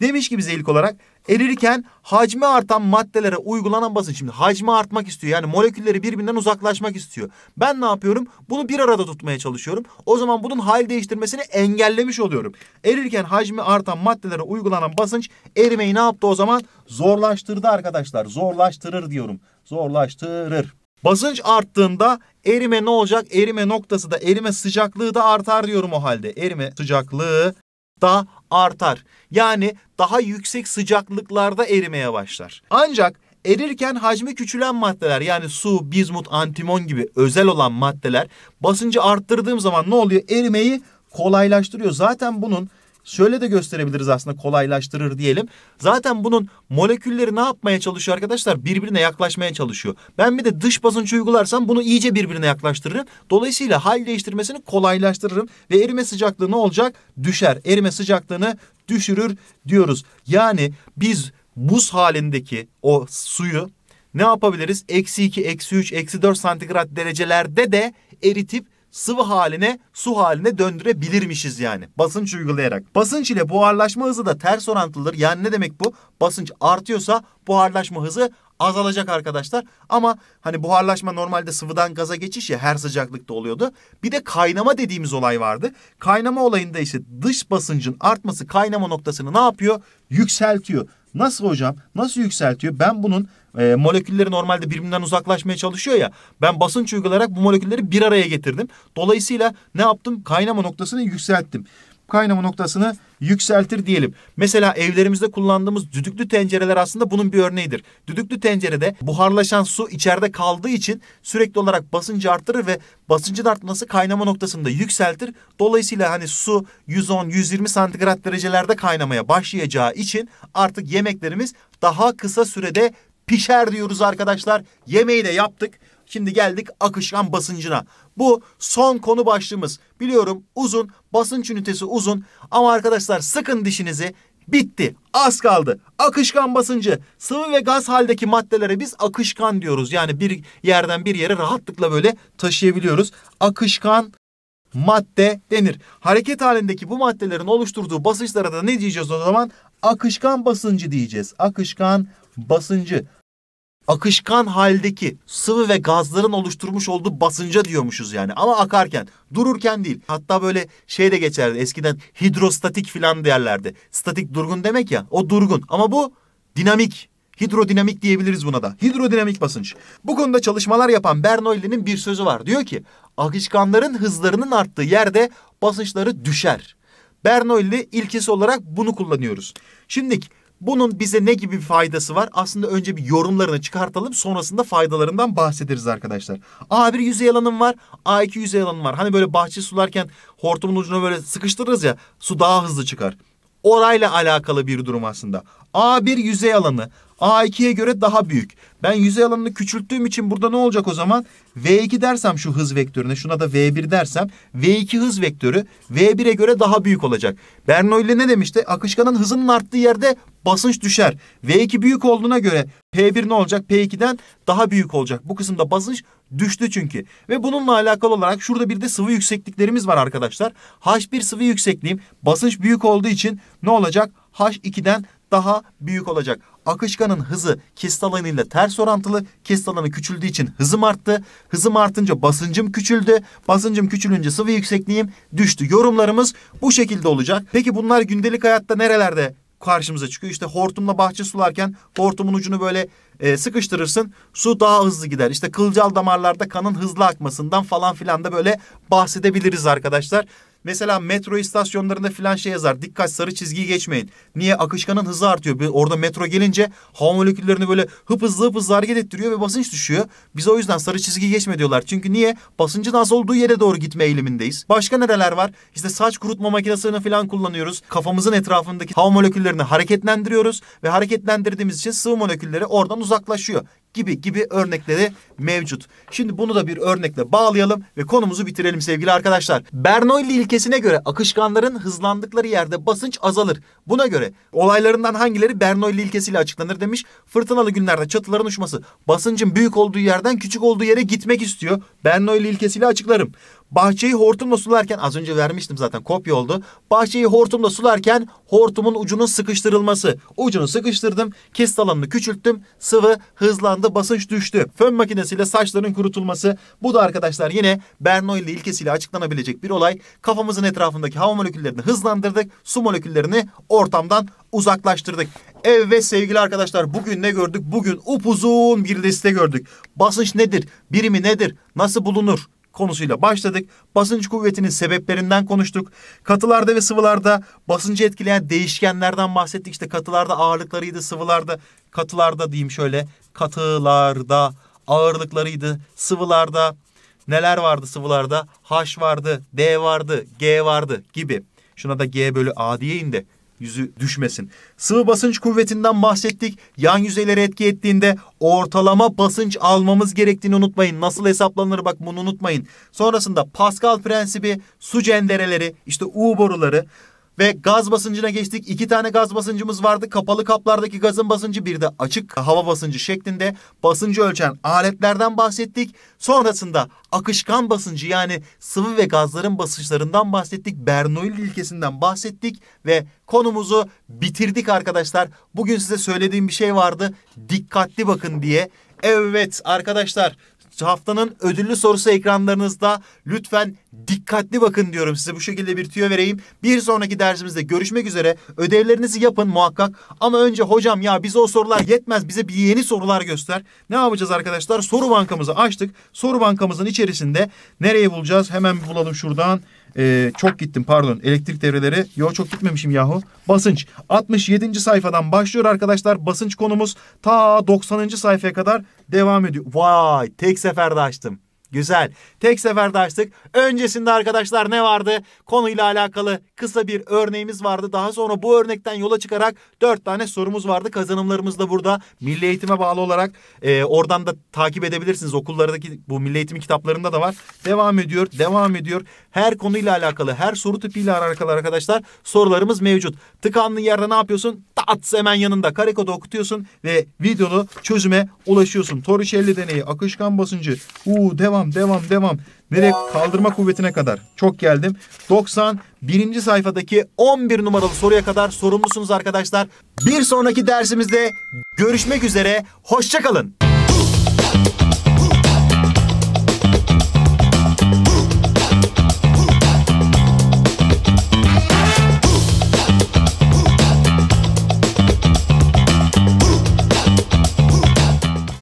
Demiş ki bize ilk olarak Erirken hacmi artan maddelere uygulanan basınç. Şimdi hacmi artmak istiyor. Yani molekülleri birbirinden uzaklaşmak istiyor. Ben ne yapıyorum? Bunu bir arada tutmaya çalışıyorum. O zaman bunun hal değiştirmesini engellemiş oluyorum. Erirken hacmi artan maddelere uygulanan basınç erimeyi ne yaptı o zaman? Zorlaştırdı arkadaşlar. Zorlaştırır diyorum. Zorlaştırır. Basınç arttığında erime ne olacak? Erime noktası da erime sıcaklığı da artar diyorum o halde. Erime sıcaklığı da artar. Yani daha yüksek sıcaklıklarda erimeye başlar. Ancak erirken hacmi küçülen maddeler yani su, bizmut, antimon gibi özel olan maddeler basıncı arttırdığım zaman ne oluyor? Erimeyi kolaylaştırıyor. Zaten bunun şöyle de gösterebiliriz aslında kolaylaştırır diyelim. Zaten bunun molekülleri ne yapmaya çalışıyor arkadaşlar? Birbirine yaklaşmaya çalışıyor. Ben bir de dış basınç uygularsam bunu iyice birbirine yaklaştırırım. Dolayısıyla hal değiştirmesini kolaylaştırırım ve erime sıcaklığı ne olacak? Düşer. Erime sıcaklığını düşürür diyoruz. Yani biz buz halindeki o suyu ne yapabiliriz? Eksi 2, eksi 3, eksi 4 santigrat derecelerde de eritip sıvı haline su haline döndürebilirmişiz yani basınç uygulayarak. Basınç ile buharlaşma hızı da ters orantılıdır. Yani ne demek bu? Basınç artıyorsa buharlaşma hızı azalacak arkadaşlar. Ama hani buharlaşma normalde sıvıdan gaza geçiş ya her sıcaklıkta oluyordu. Bir de kaynama dediğimiz olay vardı. Kaynama olayında ise dış basıncın artması kaynama noktasını ne yapıyor? Yükseltiyor. Nasıl hocam? Nasıl yükseltiyor? Ben bunun e, molekülleri normalde birbirinden uzaklaşmaya çalışıyor ya. Ben basınç uygulayarak bu molekülleri bir araya getirdim. Dolayısıyla ne yaptım? Kaynama noktasını yükselttim kaynama noktasını yükseltir diyelim. Mesela evlerimizde kullandığımız düdüklü tencereler aslında bunun bir örneğidir. Düdüklü tencerede buharlaşan su içeride kaldığı için sürekli olarak basıncı arttırır ve basıncın artması kaynama noktasında yükseltir. Dolayısıyla hani su 110-120 santigrat derecelerde kaynamaya başlayacağı için artık yemeklerimiz daha kısa sürede pişer diyoruz arkadaşlar. Yemeği de yaptık. Şimdi geldik akışkan basıncına. Bu son konu başlığımız. Biliyorum uzun, basınç ünitesi uzun ama arkadaşlar sıkın dişinizi. Bitti. Az kaldı. Akışkan basıncı. Sıvı ve gaz haldeki maddelere biz akışkan diyoruz. Yani bir yerden bir yere rahatlıkla böyle taşıyabiliyoruz. Akışkan madde denir. Hareket halindeki bu maddelerin oluşturduğu basınçlara da ne diyeceğiz o zaman? Akışkan basıncı diyeceğiz. Akışkan basıncı akışkan haldeki sıvı ve gazların oluşturmuş olduğu basınca diyormuşuz yani. Ama akarken, dururken değil. Hatta böyle şey de geçerdi eskiden hidrostatik filan derlerdi. Statik durgun demek ya o durgun ama bu dinamik. Hidrodinamik diyebiliriz buna da. Hidrodinamik basınç. Bu konuda çalışmalar yapan Bernoulli'nin bir sözü var. Diyor ki akışkanların hızlarının arttığı yerde basınçları düşer. Bernoulli ilkesi olarak bunu kullanıyoruz. Şimdi bunun bize ne gibi bir faydası var? Aslında önce bir yorumlarını çıkartalım sonrasında faydalarından bahsederiz arkadaşlar. A1 yüzey alanım var, A2 yüzey alanım var. Hani böyle bahçe sularken hortumun ucuna böyle sıkıştırırız ya su daha hızlı çıkar. Orayla alakalı bir durum aslında. A1 yüzey alanı A2'ye göre daha büyük. Ben yüzey alanını küçülttüğüm için burada ne olacak o zaman? V2 dersem şu hız vektörüne şuna da V1 dersem V2 hız vektörü V1'e göre daha büyük olacak. Bernoulli ne demişti? Akışkanın hızının arttığı yerde basınç düşer. V2 büyük olduğuna göre P1 ne olacak? P2'den daha büyük olacak. Bu kısımda basınç düştü çünkü. Ve bununla alakalı olarak şurada bir de sıvı yüksekliklerimiz var arkadaşlar. H1 sıvı yüksekliğim basınç büyük olduğu için ne olacak? H2'den daha büyük olacak. Akışkanın hızı kist alanıyla ters orantılı. Kist alanı küçüldüğü için hızım arttı. Hızım artınca basıncım küçüldü. Basıncım küçülünce sıvı yüksekliğim düştü. Yorumlarımız bu şekilde olacak. Peki bunlar gündelik hayatta nerelerde karşımıza çıkıyor. İşte hortumla bahçe sularken hortumun ucunu böyle e, sıkıştırırsın su daha hızlı gider. İşte kılcal damarlarda kanın hızlı akmasından falan filan da böyle bahsedebiliriz arkadaşlar. Mesela metro istasyonlarında filan şey yazar. Dikkat sarı çizgiyi geçmeyin. Niye? Akışkanın hızı artıyor. Orada metro gelince hava moleküllerini böyle hıp hızlı hıp hızlı hareket ettiriyor ve basınç düşüyor. Biz o yüzden sarı çizgiyi geçme diyorlar. Çünkü niye? Basıncın az olduğu yere doğru gitme eğilimindeyiz. Başka neler var? İşte saç kurutma makinesini filan kullanıyoruz. Kafamızın etrafındaki hava moleküllerini hareketlendiriyoruz ve hareketlendirdiğimiz için sıvı molekülleri oradan uzaklaşıyor gibi gibi örnekleri mevcut. Şimdi bunu da bir örnekle bağlayalım ve konumuzu bitirelim sevgili arkadaşlar. Bernoulli ilkesine göre akışkanların hızlandıkları yerde basınç azalır. Buna göre olaylarından hangileri Bernoulli ilkesiyle açıklanır demiş. Fırtınalı günlerde çatıların uçması basıncın büyük olduğu yerden küçük olduğu yere gitmek istiyor. Bernoulli ilkesiyle açıklarım. Bahçeyi hortumla sularken az önce vermiştim zaten kopya oldu. Bahçeyi hortumla sularken hortumun ucunun sıkıştırılması. Ucunu sıkıştırdım. Kest alanını küçülttüm. Sıvı hızlandı. Basınç düştü. Fön makinesiyle saçların kurutulması. Bu da arkadaşlar yine Bernoulli ilkesiyle açıklanabilecek bir olay. Kafamızın etrafındaki hava moleküllerini hızlandırdık. Su moleküllerini ortamdan uzaklaştırdık. Evet sevgili arkadaşlar bugün ne gördük? Bugün upuzun bir liste gördük. Basınç nedir? Birimi nedir? Nasıl bulunur? konusuyla başladık. Basınç kuvvetinin sebeplerinden konuştuk. Katılarda ve sıvılarda basıncı etkileyen değişkenlerden bahsettik. İşte katılarda ağırlıklarıydı, sıvılarda katılarda diyeyim şöyle. Katılarda ağırlıklarıydı, sıvılarda neler vardı sıvılarda? H vardı, D vardı, G vardı gibi. Şuna da G bölü A diyeyim de yüzü düşmesin. Sıvı basınç kuvvetinden bahsettik. Yan yüzeylere etki ettiğinde ortalama basınç almamız gerektiğini unutmayın. Nasıl hesaplanır bak bunu unutmayın. Sonrasında Pascal prensibi, su cendereleri, işte U boruları ve gaz basıncına geçtik. İki tane gaz basıncımız vardı. Kapalı kaplardaki gazın basıncı bir de açık hava basıncı şeklinde basıncı ölçen aletlerden bahsettik. Sonrasında akışkan basıncı yani sıvı ve gazların basınçlarından bahsettik. Bernoulli ilkesinden bahsettik ve konumuzu bitirdik arkadaşlar. Bugün size söylediğim bir şey vardı. Dikkatli bakın diye. Evet arkadaşlar haftanın ödüllü sorusu ekranlarınızda. Lütfen dikkatli bakın diyorum size bu şekilde bir tüyo vereyim. Bir sonraki dersimizde görüşmek üzere. Ödevlerinizi yapın muhakkak. Ama önce hocam ya bize o sorular yetmez. Bize bir yeni sorular göster. Ne yapacağız arkadaşlar? Soru bankamızı açtık. Soru bankamızın içerisinde nereye bulacağız? Hemen bulalım şuradan. Ee, çok gittim pardon elektrik devreleri. Yo çok gitmemişim yahu. Basınç 67. sayfadan başlıyor arkadaşlar. Basınç konumuz ta 90. sayfaya kadar devam ediyor. Vay tek seferde açtım. Güzel. Tek seferde açtık. Öncesinde arkadaşlar ne vardı? Konuyla alakalı kısa bir örneğimiz vardı. Daha sonra bu örnekten yola çıkarak dört tane sorumuz vardı. Kazanımlarımız da burada. Milli eğitime bağlı olarak e, oradan da takip edebilirsiniz. Okullardaki bu milli eğitim kitaplarında da var. Devam ediyor, devam ediyor. Her konuyla alakalı, her soru tipiyle alakalı arkadaşlar sorularımız mevcut. Tıkanlı yerde ne yapıyorsun? Tat hemen yanında kare kodu okutuyorsun ve videonu çözüme ulaşıyorsun. Torricelli deneyi, akışkan basıncı. uuu devam, devam, devam. Nereye? Kaldırma kuvvetine kadar. Çok geldim. 91. sayfadaki 11 numaralı soruya kadar sorumlusunuz arkadaşlar. Bir sonraki dersimizde görüşmek üzere. Hoşçakalın.